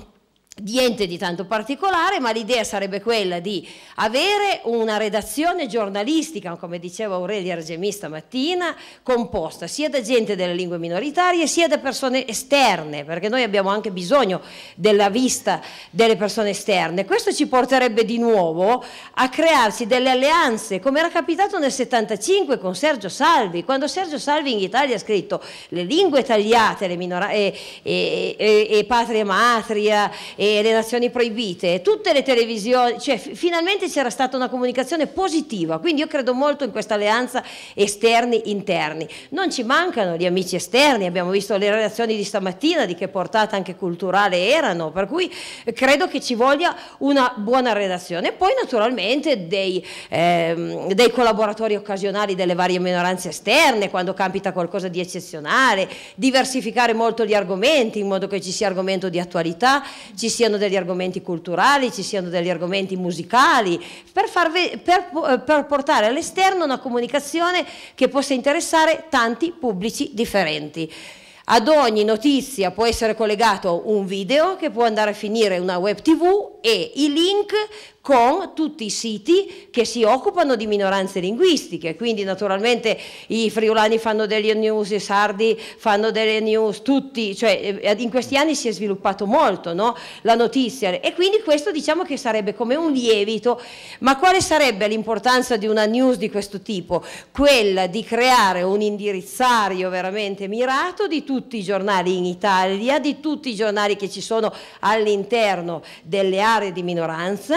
niente di tanto particolare, ma l'idea sarebbe quella di avere una redazione giornalistica, come diceva Aurelia Argemi stamattina, composta sia da gente delle lingue minoritarie sia da persone esterne, perché noi abbiamo anche bisogno della vista delle persone esterne. Questo ci porterebbe di nuovo a crearsi delle alleanze, come era capitato nel 75 con Sergio Salvi, quando Sergio Salvi in Italia ha scritto le lingue tagliate, le e, e, e, e patria matria, e le Nazioni Proibite, tutte le televisioni, cioè finalmente c'era stata una comunicazione positiva, quindi io credo molto in questa alleanza esterni-interni. Non ci mancano gli amici esterni, abbiamo visto le relazioni di stamattina, di che portata anche culturale erano, per cui credo che ci voglia una buona relazione. Poi naturalmente dei, ehm, dei collaboratori occasionali delle varie minoranze esterne, quando capita qualcosa di eccezionale, diversificare molto gli argomenti in modo che ci sia argomento di attualità, ci sia siano degli argomenti culturali, ci siano degli argomenti musicali, per, farvi, per, eh, per portare all'esterno una comunicazione che possa interessare tanti pubblici differenti. Ad ogni notizia può essere collegato un video che può andare a finire una web tv e i link con tutti i siti che si occupano di minoranze linguistiche, quindi naturalmente i friulani fanno delle news, i sardi fanno delle news, tutti, cioè eh, in questi anni si è sviluppato molto no? la notizia e quindi questo diciamo che sarebbe come un lievito, ma quale sarebbe l'importanza di una news di questo tipo? Quella di creare un indirizzario veramente mirato di tutti i giornali in Italia, di tutti i giornali che ci sono all'interno delle aree di minoranza,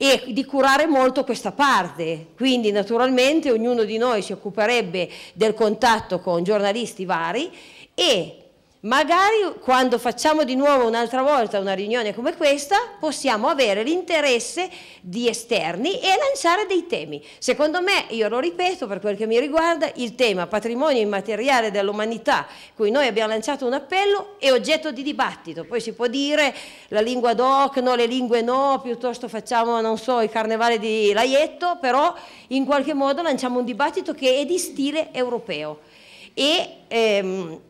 e di curare molto questa parte. Quindi naturalmente ognuno di noi si occuperebbe del contatto con giornalisti vari e Magari quando facciamo di nuovo un'altra volta una riunione come questa possiamo avere l'interesse di esterni e lanciare dei temi. Secondo me, io lo ripeto per quel che mi riguarda, il tema patrimonio immateriale dell'umanità, cui noi abbiamo lanciato un appello, è oggetto di dibattito. Poi si può dire la lingua doc, no, le lingue no, piuttosto facciamo, non so, il carnevale di Laietto, però in qualche modo lanciamo un dibattito che è di stile europeo. E, ehm,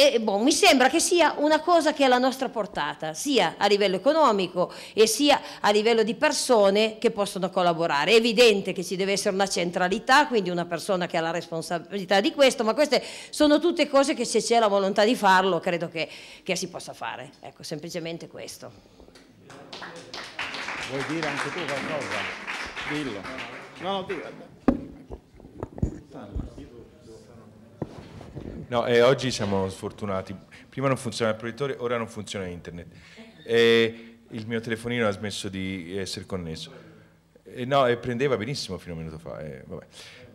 e, boh, mi sembra che sia una cosa che è alla nostra portata, sia a livello economico e sia a livello di persone che possono collaborare. È evidente che ci deve essere una centralità, quindi una persona che ha la responsabilità di questo, ma queste sono tutte cose che se c'è la volontà di farlo credo che, che si possa fare. Ecco, semplicemente questo. Vuoi dire anche tu qualcosa? Dillo. No, dillo. No, eh, oggi siamo sfortunati. Prima non funzionava il proiettore, ora non funziona internet. E il mio telefonino ha smesso di essere connesso. E no, e prendeva benissimo fino a un minuto fa.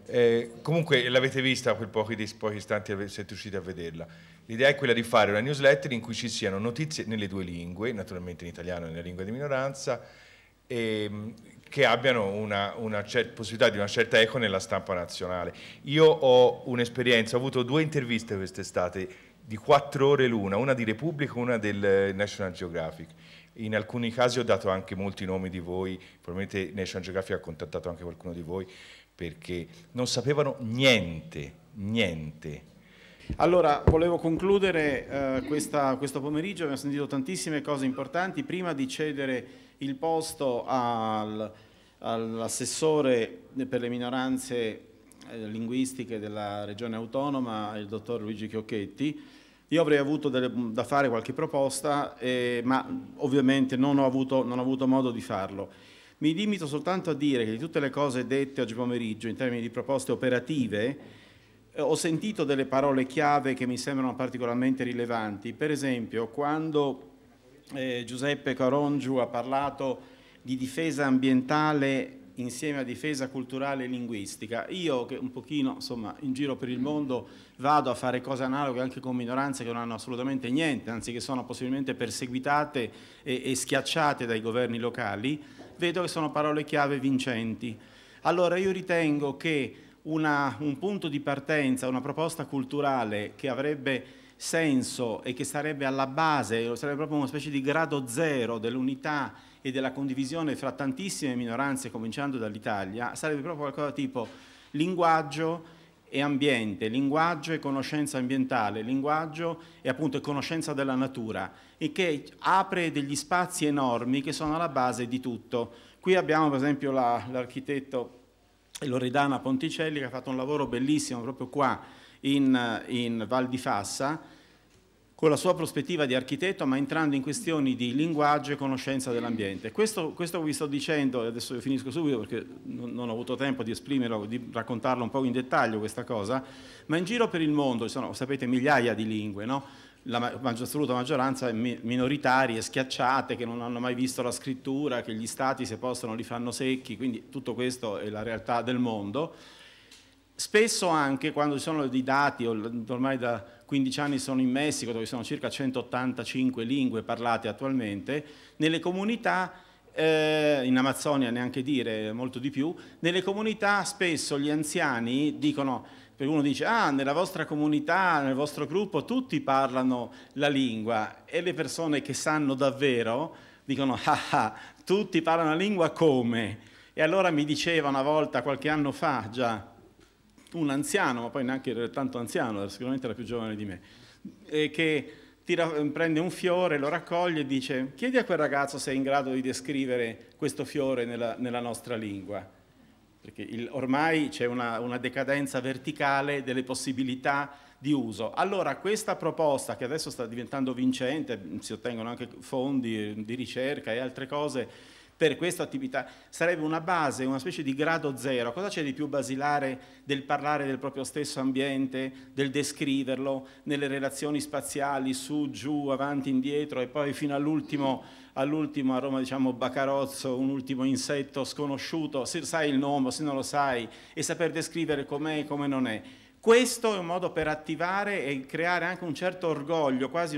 Eh, comunque l'avete vista quel pochi, pochi istanti siete riusciti a vederla. L'idea è quella di fare una newsletter in cui ci siano notizie nelle due lingue, naturalmente in italiano e nella lingua di minoranza, e, che abbiano una, una possibilità di una certa eco nella stampa nazionale. Io ho un'esperienza, ho avuto due interviste quest'estate di quattro ore l'una, una di Repubblica e una del National Geographic. In alcuni casi ho dato anche molti nomi di voi, probabilmente National Geographic ha contattato anche qualcuno di voi, perché non sapevano niente, niente allora, volevo concludere eh, questa, questo pomeriggio, abbiamo sentito tantissime cose importanti. Prima di cedere il posto al, all'assessore per le minoranze eh, linguistiche della regione autonoma, il dottor Luigi Chiocchetti. Io avrei avuto delle, da fare qualche proposta, eh, ma ovviamente non ho, avuto, non ho avuto modo di farlo. Mi limito soltanto a dire che di tutte le cose dette oggi pomeriggio in termini di proposte operative, eh, ho sentito delle parole chiave che mi sembrano particolarmente rilevanti, per esempio quando eh, Giuseppe Carongiu ha parlato di difesa ambientale insieme a difesa culturale e linguistica. Io che un pochino insomma, in giro per il mondo vado a fare cose analoghe anche con minoranze che non hanno assolutamente niente, anzi che sono possibilmente perseguitate e, e schiacciate dai governi locali, vedo che sono parole chiave vincenti. Allora io ritengo che una, un punto di partenza, una proposta culturale che avrebbe senso e che sarebbe alla base, sarebbe proprio una specie di grado zero dell'unità e della condivisione fra tantissime minoranze, cominciando dall'Italia, sarebbe proprio qualcosa tipo linguaggio e ambiente, linguaggio e conoscenza ambientale, linguaggio e appunto conoscenza della natura, e che apre degli spazi enormi che sono alla base di tutto. Qui abbiamo per esempio l'architetto Loredana Ponticelli che ha fatto un lavoro bellissimo proprio qua in, in Val di Fassa, con la sua prospettiva di architetto, ma entrando in questioni di linguaggio e conoscenza dell'ambiente. Questo, questo vi sto dicendo, e adesso finisco subito perché non, ho avuto tempo di esprimerlo, di raccontarlo un po' in dettaglio questa cosa, ma in giro per il mondo ci sono, sapete, migliaia di lingue, no? la assoluta maggioranza minoritarie, schiacciate, che non hanno mai visto la scrittura, che gli stati se possono li fanno secchi, quindi tutto questo è la realtà del mondo. Spesso anche quando ci sono dei dati, ormai da 15 anni sono in Messico dove sono circa 185 lingue parlate attualmente, nelle comunità eh, in Amazzonia neanche dire molto di più, nelle comunità spesso gli anziani dicono, uno dice, ah, nella vostra comunità, nel vostro gruppo tutti parlano la lingua e le persone che sanno davvero dicono, ah, ah tutti parlano la lingua come? E allora mi diceva una volta, qualche anno fa già, un anziano, ma poi neanche tanto anziano, sicuramente era più giovane di me, che tira, prende un fiore, lo raccoglie e dice chiedi a quel ragazzo se è in grado di descrivere questo fiore nella, nella nostra lingua, perché il, ormai c'è una, una decadenza verticale delle possibilità di uso. Allora questa proposta che adesso sta diventando vincente, si ottengono anche fondi eh, di ricerca e altre cose, per questa attività, sarebbe una base, una specie di grado zero. Cosa c'è di più basilare del parlare del proprio stesso ambiente, del descriverlo nelle relazioni spaziali, su, giù, avanti, indietro e poi fino all'ultimo, all'ultimo a Roma diciamo Bacarozzo, un ultimo insetto sconosciuto, se sai il nome, se non lo sai, e saper descrivere com'è e come non è. Questo è un modo per attivare e creare anche un certo orgoglio, quasi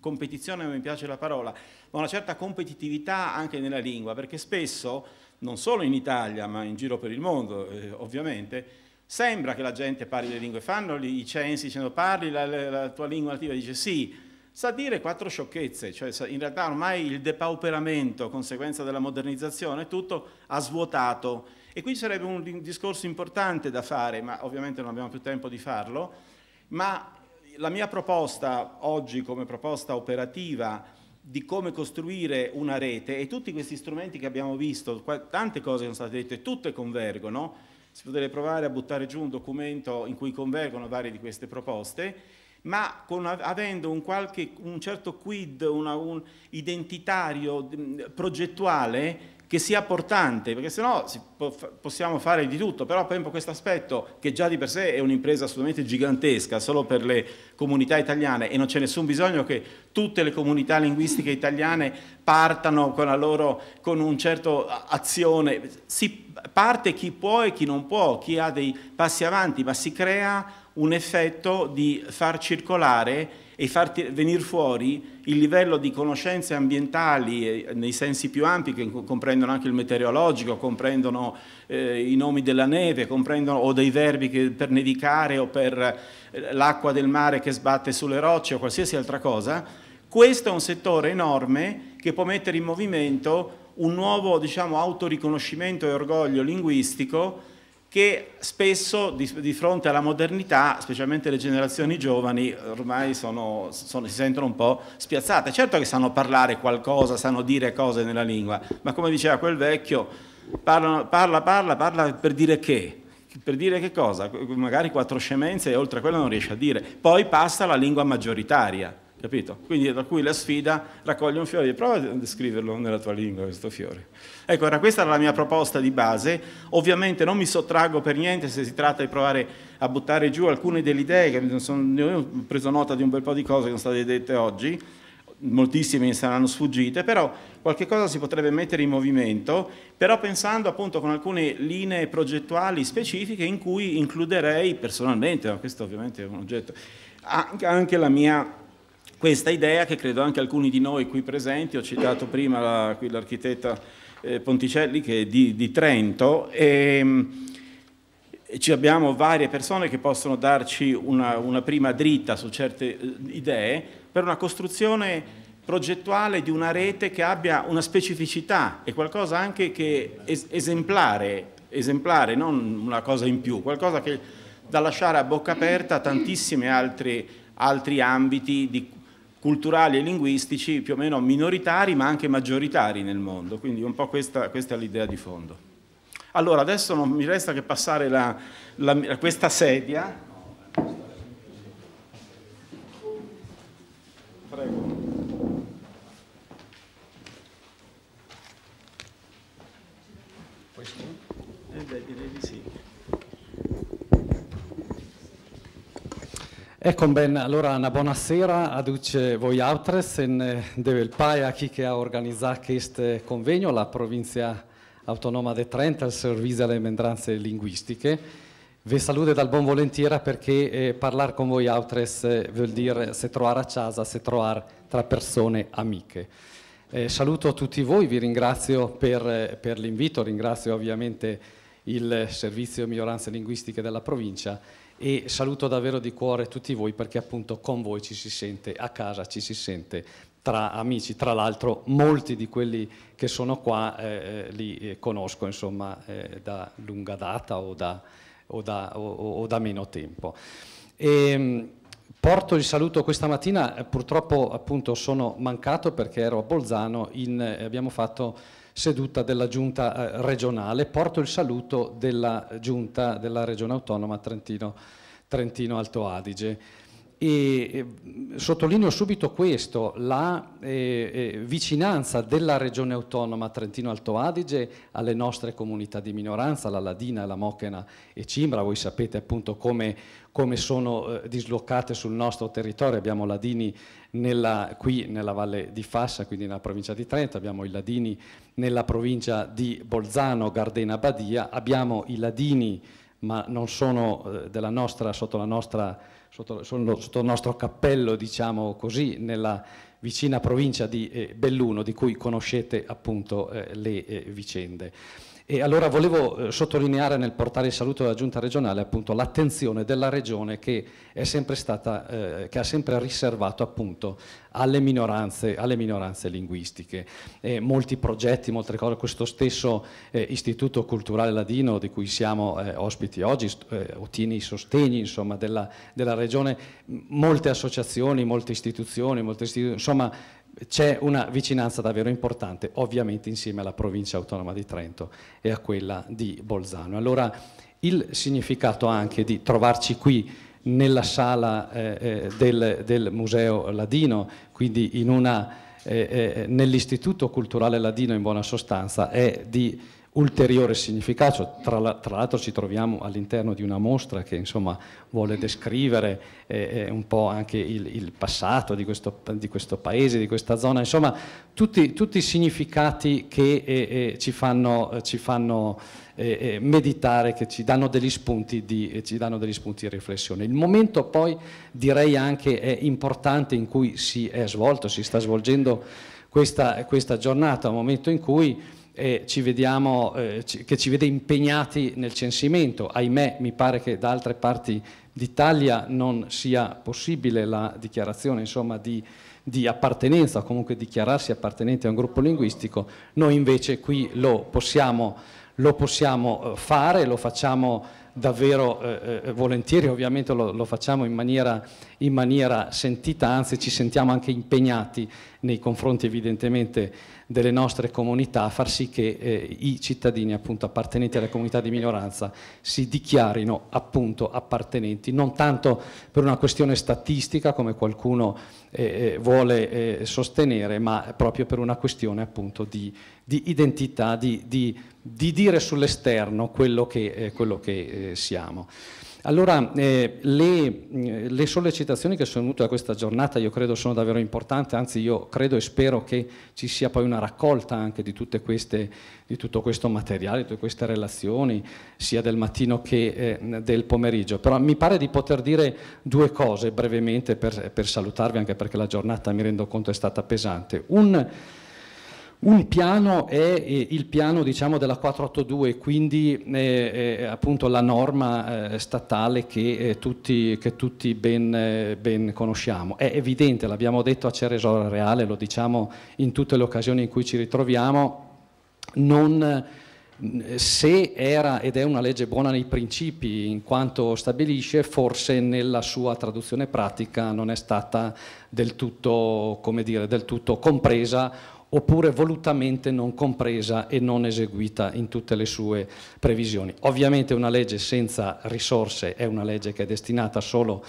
competizione, non mi piace la parola, a una certa competitività anche nella lingua, perché spesso, non solo in Italia ma in giro per il mondo eh, ovviamente, sembra che la gente parli le lingue, fanno i censi dicendo parli la, la, la tua lingua nativa, dice sì, sa dire quattro sciocchezze, cioè in realtà ormai il depauperamento, conseguenza della modernizzazione, tutto ha svuotato. E qui sarebbe un discorso importante da fare, ma ovviamente non abbiamo più tempo di farlo, ma la mia proposta oggi come proposta operativa è di come costruire una rete e tutti questi strumenti che abbiamo visto, tante cose sono state dette, tutte convergono, si potrebbe provare a buttare giù un documento in cui convergono varie di queste proposte, ma con, avendo un, qualche, un certo quid una, un identitario progettuale che sia portante, perché sennò po possiamo fare di tutto, però per esempio questo aspetto che già di per sé è un'impresa assolutamente gigantesca solo per le comunità italiane e non c'è nessun bisogno che tutte le comunità linguistiche italiane partano con la loro, con un certo azione, si parte chi può e chi non può, chi ha dei passi avanti, ma si crea un effetto di far circolare e far venire fuori il livello di conoscenze ambientali eh, nei sensi più ampi che comprendono anche il meteorologico, comprendono eh, i nomi della neve, comprendono o dei verbi che, per nevicare o per eh, l'acqua del mare che sbatte sulle rocce o qualsiasi altra cosa. Questo è un settore enorme che può mettere in movimento un nuovo diciamo, autoriconoscimento e orgoglio linguistico che spesso di, di, fronte alla modernità, specialmente le generazioni giovani, ormai sono, sono, si sentono un po' spiazzate. Certo che sanno parlare qualcosa, sanno dire cose nella lingua, ma come diceva quel vecchio, parlano, parla, parla, parla per dire che. Per dire che cosa? Magari quattro scemenze e oltre a quello non riesce a dire. Poi passa alla lingua maggioritaria, capito? Quindi da cui la sfida raccoglie un fiore. Prova a descriverlo nella tua lingua questo fiore. Ecco, era questa la mia proposta di base. Ovviamente non mi sottraggo per niente se si tratta di provare a buttare giù alcune delle idee, che sono, ho preso nota di un bel po' di cose che sono state dette oggi, moltissime mi saranno sfuggite, però qualche cosa si potrebbe mettere in movimento, però pensando appunto con alcune linee progettuali specifiche in cui includerei personalmente, ma questo ovviamente è un oggetto, anche la mia questa idea che credo anche alcuni di noi qui presenti, ho citato prima la, l'architetta eh, Ponticelli che è di, di Trento, e, ehm, ci abbiamo varie persone che possono darci una, una prima dritta su certe eh, idee per una costruzione progettuale di una rete che abbia una specificità e qualcosa anche che es- esemplare, esemplare, non una cosa in più, qualcosa che da lasciare a bocca aperta a tantissimi altri, altri ambiti di, culturali e linguistici più o meno minoritari ma anche maggioritari nel mondo, quindi un po' questa, questa è l'idea di fondo. Allora, adesso non mi resta che passare la, la, questa sedia Ecco ben, allora una buonasera a tutti voi altres eh, e il PAE a chi che ha organizzato questo eh, convegno, la provincia autonoma di Trento, al servizio alle mendranze linguistiche. Vi saluto dal buon volentiera perché eh, parlare con voi altres eh, vuol dire se trovare a casa, se trovare tra persone amiche. Eh, saluto tutti voi, vi ringrazio per, per l'invito, ringrazio ovviamente il Servizio miglioranze Linguistiche della provincia e saluto davvero di cuore tutti voi perché appunto con voi ci si sente a casa, ci si sente tra amici, tra l'altro molti di quelli che sono qua eh, eh li eh, conosco insomma eh, da lunga data o da, o da, o, o da meno tempo. E, ehm, porto il saluto questa mattina, eh, purtroppo appunto sono mancato perché ero a Bolzano, in, abbiamo fatto seduta della giunta eh, regionale. Porto il saluto della giunta della regione autonoma Trentino, Trentino Alto Adige. E, sottolineo subito questo, la eh, eh, vicinanza della regione autonoma Trentino Alto Adige alle nostre comunità di minoranza, la Ladina, la Mochena e Cimbra, voi sapete appunto come, come sono eh, dislocate sul nostro territorio, abbiamo ladini nella, qui nella Valle di Fassa, quindi nella provincia di Trento, abbiamo i ladini nella provincia di Bolzano, Gardena, Badia, abbiamo i ladini ma non sono eh, nostra, sotto, nostra, sotto, sono sotto, il nostro cappello, diciamo così, nella vicina provincia di eh, Belluno, di cui conoscete appunto eh, le vicende. E allora volevo eh, sottolineare nel portare il saluto della Giunta regionale appunto l'attenzione della Regione che, stata, eh, che ha sempre riservato appunto alle minoranze, alle minoranze linguistiche. Eh, molti progetti, molte cose, questo stesso eh, istituto culturale ladino di cui siamo eh, ospiti oggi, ottiene i sostegni insomma, della, della Regione, molte associazioni, molte istituzioni, molte istituzioni insomma c'è una vicinanza davvero importante, ovviamente insieme alla provincia autonoma di Trento e a quella di Bolzano. Allora il significato anche di trovarci qui nella sala eh, eh del, del, Museo Ladino, quindi eh, eh, nell'Istituto Culturale Ladino in buona sostanza, è di ulteriore significato, tra, l'altro ci troviamo all'interno di una mostra che insomma, vuole descrivere eh, eh, un po' anche il, il passato di questo, di questo, paese, di questa zona, insomma tutti, tutti i significati che eh, eh ci fanno, eh, ci fanno eh, meditare, che ci danno, degli spunti di, ci danno degli spunti di riflessione. Il momento poi direi anche è importante in cui si è svolto, si sta svolgendo questa, questa giornata, un momento in cui eh, ci vediamo, eh, ci, che ci vede impegnati nel censimento. Ahimè, mi pare che da altre parti d'Italia non sia possibile la dichiarazione insomma, di, di, appartenenza o comunque dichiararsi appartenente a un gruppo linguistico. Noi invece qui lo possiamo, lo possiamo eh, fare, lo facciamo davvero eh, eh, volentieri, ovviamente lo, lo facciamo in maniera, in maniera sentita, anzi ci sentiamo anche impegnati nei confronti evidentemente delle nostre comunità, far sì che eh, i cittadini appunto, appartenenti alle comunità di minoranza si dichiarino appunto, appartenenti, non tanto per una questione statistica come qualcuno eh, eh vuole eh, sostenere, ma proprio per una questione appunto, di, di, identità, di, di, di dire sull'esterno quello che, eh, quello che siamo. Allora, eh, le, mm, le, sollecitazioni che sono venute da questa giornata io credo sono davvero importanti, anzi io credo e spero che ci sia poi una raccolta anche di, queste, di tutto questo materiale, di tutte queste relazioni, sia del mattino che eh, del pomeriggio. Però mi pare di poter dire due cose brevemente per, per salutarvi, anche perché la giornata mi rendo conto è stata pesante. Un, un piano è eh, il piano diciamo, della 482, quindi eh, eh, appunto la norma eh, statale che tutti, che tutti ben, ben, conosciamo. È evidente, l'abbiamo detto a Ceresora Reale, lo diciamo in tutte le occasioni in cui ci ritroviamo, non, se era ed è una legge buona nei principi in quanto stabilisce, forse nella sua traduzione pratica non è stata del tutto, dire, del tutto compresa oppure volutamente non compresa e non eseguita in tutte le sue previsioni. Ovviamente una legge senza risorse è una legge che è destinata solo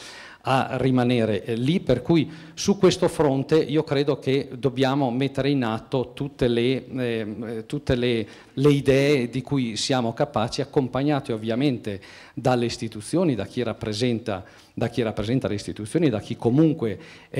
a rimanere eh, lì, per cui su questo fronte io credo che dobbiamo mettere in atto tutte le, eh, eh tutte le, le idee di cui siamo capaci, accompagnate ovviamente dalle istituzioni, da chi rappresenta, da chi rappresenta le istituzioni, da chi comunque è,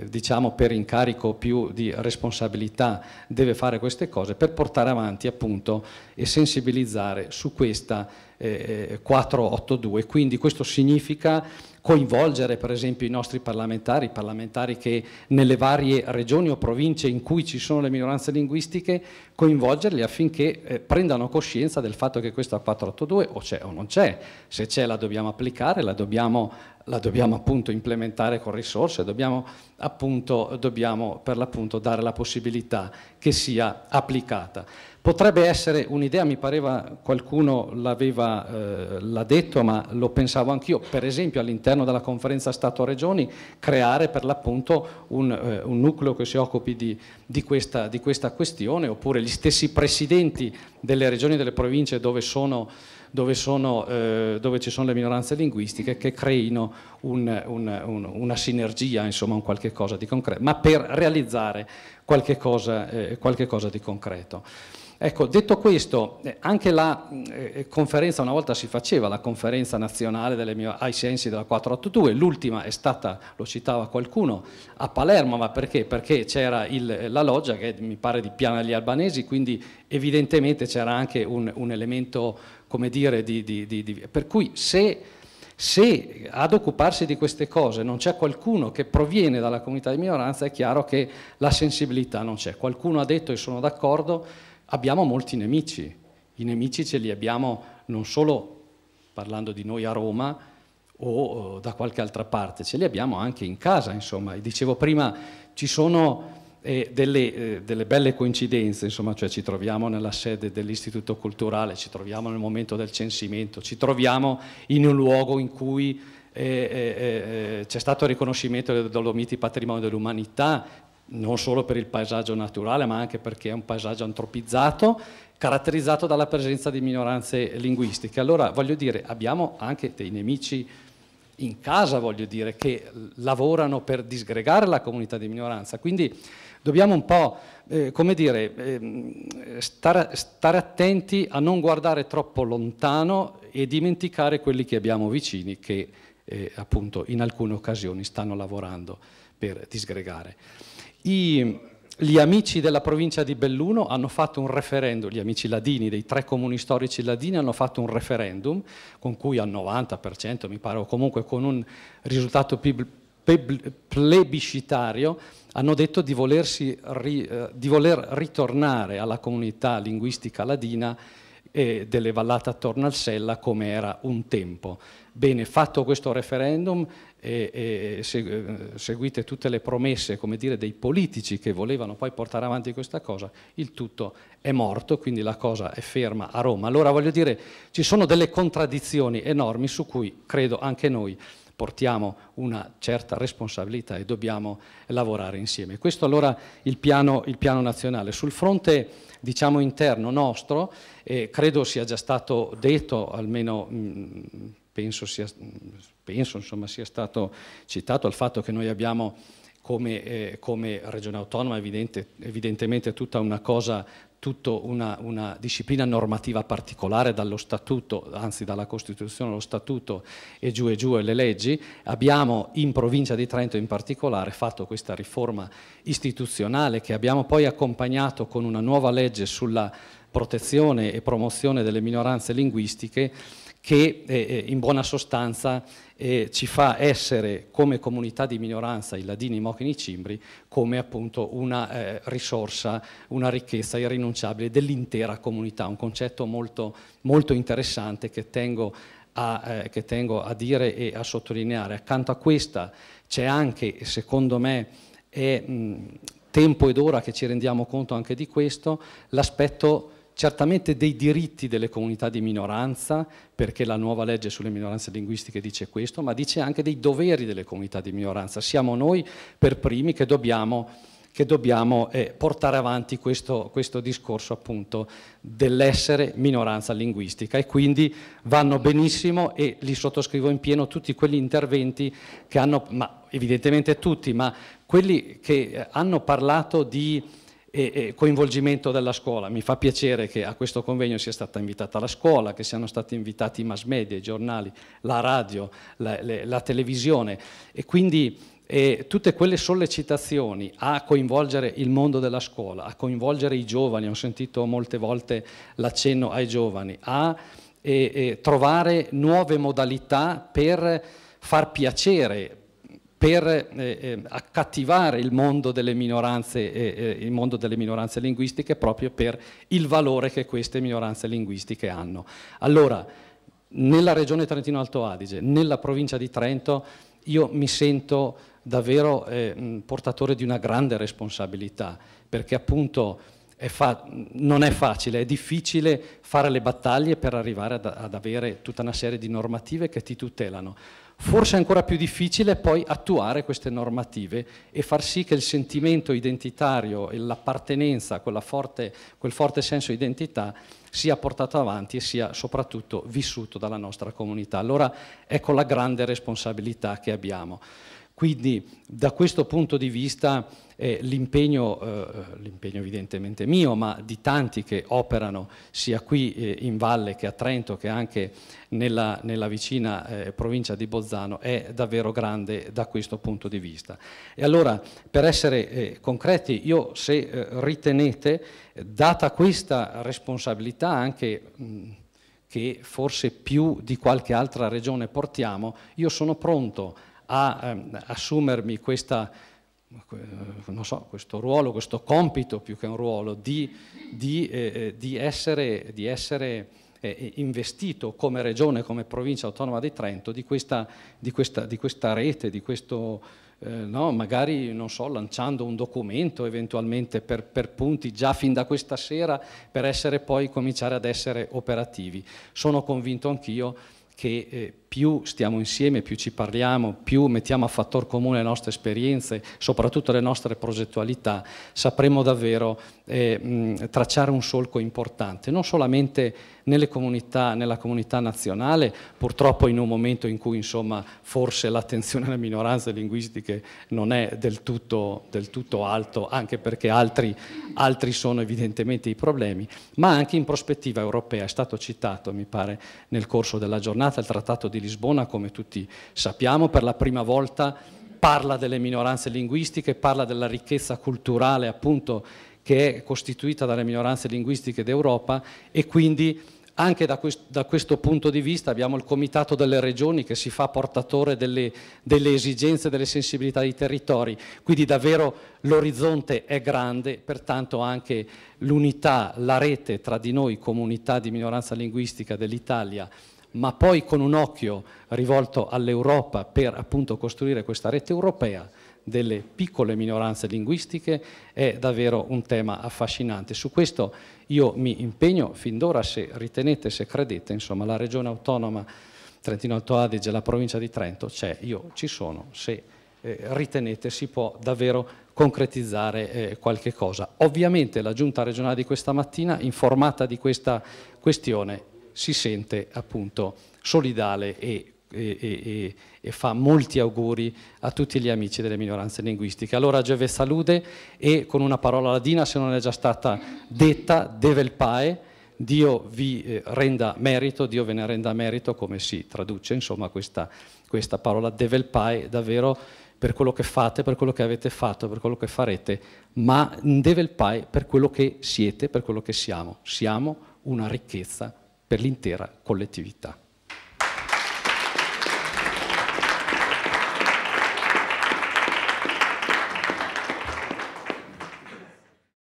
eh, diciamo per incarico più di responsabilità deve fare queste cose per portare avanti appunto e sensibilizzare su questa 482. Eh, Quindi questo significa coinvolgere per esempio i nostri parlamentari, parlamentari che nelle varie regioni o province in cui ci sono le minoranze linguistiche, coinvolgerli affinché eh, prendano coscienza del fatto che questa 482 o c'è o non c'è, se c'è la dobbiamo applicare, la dobbiamo, la dobbiamo appunto implementare con risorse, dobbiamo, appunto, dobbiamo per l'appunto dare la possibilità che sia applicata. Potrebbe essere un'idea, mi pareva qualcuno l'aveva, eh, detto, ma lo pensavo anch'io, per esempio all'interno della conferenza Stato-Regioni, creare per l'appunto un, eh, un nucleo che si occupi di, di, questa, di, questa, questione, oppure gli stessi presidenti delle regioni e delle province dove, sono, dove, sono, eh, dove, ci sono le minoranze linguistiche che creino un, un, una sinergia, insomma un qualche cosa di concreto, ma per realizzare qualche cosa, eh, qualche cosa di concreto. Ecco, detto questo, eh, anche la eh, eh, conferenza, una volta si faceva la conferenza nazionale mio, ai sensi della 482, l'ultima è stata, lo citava qualcuno, a Palermo, ma perché? Perché c'era la loggia che mi pare di Piana degli Albanesi, quindi evidentemente c'era anche un, un, elemento, come dire, di, di, di, di per cui se se ad occuparsi di queste cose non c'è qualcuno che proviene dalla comunità di minoranza, è chiaro che la sensibilità non c'è. Qualcuno ha detto e sono d'accordo abbiamo molti nemici. I nemici ce li abbiamo non solo parlando di noi a Roma o da qualche altra parte, ce li abbiamo anche in casa, insomma. E dicevo prima, ci sono eh, delle, eh, delle, belle coincidenze, insomma, cioè ci troviamo nella sede dell'Istituto Culturale, ci troviamo nel momento del censimento, ci troviamo in un luogo in cui eh, eh, eh, eh c'è stato il riconoscimento dei Dolomiti Patrimonio dell'Umanità, non solo per il paesaggio naturale ma anche perché è un paesaggio antropizzato caratterizzato dalla presenza di minoranze linguistiche. Allora voglio dire, abbiamo anche dei nemici in casa, voglio dire, che lavorano per disgregare la comunità di minoranza, quindi dobbiamo un po', eh, come dire, eh, stare, stare attenti a non guardare troppo lontano e dimenticare quelli che abbiamo vicini che eh, appunto in alcune occasioni stanno lavorando per disgregare. I, gli amici della provincia di Belluno hanno fatto un referendum, gli amici ladini dei tre comuni storici ladini hanno fatto un referendum con cui al 90% mi pare o comunque con un risultato plebiscitario hanno detto di, volersi, eh, di voler ritornare alla comunità linguistica ladina e delle vallate attorno al Sella come era un tempo. Bene, fatto questo referendum, e, e se, seguite tutte le promesse dire, dei politici che volevano poi portare avanti questa cosa, il tutto è morto, quindi la cosa è ferma a Roma. Allora voglio dire, ci sono delle contraddizioni enormi su cui credo anche noi portiamo una certa responsabilità e dobbiamo lavorare insieme. Questo allora il piano, il piano nazionale. Sul fronte diciamo, interno nostro, eh, credo sia già stato detto, almeno mh, mm, penso sia, penso, insomma, sia stato citato il fatto che noi abbiamo come, eh, come regione autonoma evidente, evidentemente tutta una cosa tutta una, una, disciplina normativa particolare dallo statuto, anzi dalla Costituzione allo statuto e giù e giù e le leggi, abbiamo in provincia di Trento in particolare fatto questa riforma istituzionale che abbiamo poi accompagnato con una nuova legge sulla protezione e promozione delle minoranze linguistiche che eh, eh, in buona sostanza eh, ci fa essere come comunità di minoranza, i ladini, i mochini, i cimbri, come appunto una eh, risorsa, una ricchezza irrinunciabile dell'intera comunità, un concetto molto, molto interessante che tengo, a, eh, che tengo a dire e a sottolineare. Accanto a questa c'è anche, secondo me, è mh, tempo ed ora che ci rendiamo conto anche di questo, l'aspetto certamente dei diritti delle comunità di minoranza, perché la nuova legge sulle minoranze linguistiche dice questo, ma dice anche dei doveri delle comunità di minoranza. Siamo noi per primi che dobbiamo, che dobbiamo eh, portare avanti questo, questo discorso appunto dell'essere minoranza linguistica e quindi vanno benissimo e li sottoscrivo in pieno tutti quegli interventi che hanno, ma evidentemente tutti, ma quelli che hanno parlato di e, coinvolgimento della scuola. Mi fa piacere che a questo convegno sia stata invitata la scuola, che siano stati invitati i mass media, i giornali, la radio, la, le, la televisione e quindi e eh, tutte quelle sollecitazioni a coinvolgere il mondo della scuola, a coinvolgere i giovani, ho sentito molte volte l'accenno ai giovani, a e, eh, e eh, trovare nuove modalità per far piacere, per eh, eh, accattivare il mondo, minoranze, eh, eh, il mondo, delle minoranze, linguistiche proprio per il valore che queste minoranze linguistiche hanno. Allora, nella regione Trentino-Alto Adige, nella provincia di Trento, io mi sento davvero eh, portatore di una grande responsabilità, perché appunto è non è facile, è difficile fare le battaglie per arrivare ad, ad avere tutta una serie di normative che ti tutelano. Forse è ancora più difficile poi attuare queste normative e far sì che il sentimento identitario e l'appartenenza, forte, quel forte senso di identità, sia portato avanti e sia soprattutto vissuto dalla nostra comunità. Allora ecco la grande responsabilità che abbiamo. Quindi da questo punto di vista eh, l'impegno, eh, evidentemente mio, ma di tanti che operano sia qui eh, in valle che a Trento che anche nella, nella vicina eh, provincia di Bolzano è davvero grande da questo punto di vista. E allora per essere eh, concreti, io se eh, ritenete, data questa responsabilità anche... Mh, che forse più di qualche altra regione portiamo, io sono pronto a ehm, assumermi questa, eh, so, questo ruolo, questo compito più che un ruolo, di, di, eh, eh di essere, di essere eh, eh, investito come regione, come provincia autonoma di Trento, di questa, di questa, di questa rete, di questo, no, magari non so, lanciando un documento eventualmente per, per, punti già fin da questa sera per essere poi cominciare ad essere operativi. Sono convinto anch'io che più stiamo insieme, più ci parliamo, più mettiamo a fattor comune le nostre esperienze, soprattutto le nostre progettualità, sapremo davvero eh, mh, tracciare un solco importante, non solamente comunità, nella comunità nazionale, purtroppo in un momento in cui insomma, forse l'attenzione alle minoranze linguistiche non è del tutto, del tutto alto, anche perché altri, altri sono evidentemente i problemi, ma anche in prospettiva europea, è stato citato mi pare nel corso della giornata il trattato di Lisbona, come tutti sappiamo, per la prima volta parla delle minoranze linguistiche, parla della ricchezza culturale appunto che è costituita dalle minoranze linguistiche d'Europa e quindi anche da, questo, da questo punto di vista abbiamo il Comitato delle Regioni che si fa portatore delle, delle esigenze delle sensibilità dei territori, quindi davvero l'orizzonte è grande, pertanto anche l'unità, la rete tra di noi comunità di minoranza linguistica dell'Italia ma poi con un occhio rivolto all'Europa per appunto costruire questa rete europea delle piccole minoranze linguistiche è davvero un tema affascinante. Su questo io mi impegno fin d'ora se ritenete, se credete, insomma la regione autonoma Trentino Alto Adige, la provincia di Trento c'è, io ci sono, se eh, ritenete si può davvero concretizzare eh, qualche cosa. Ovviamente la giunta regionale di questa mattina, informata di questa questione, si sente appunto solidale e, e, e fa molti auguri a tutti gli amici delle minoranze linguistiche. Allora Geve salude e con una parola ladina, se non è già stata detta, Pae, Dio vi eh, renda merito, Dio ve ne renda merito, come si traduce insomma questa, questa parola Pae davvero per quello che fate, per quello che avete fatto, per quello che farete, ma Pae per quello che siete, per quello che siamo. Siamo una ricchezza per l'intera collettività.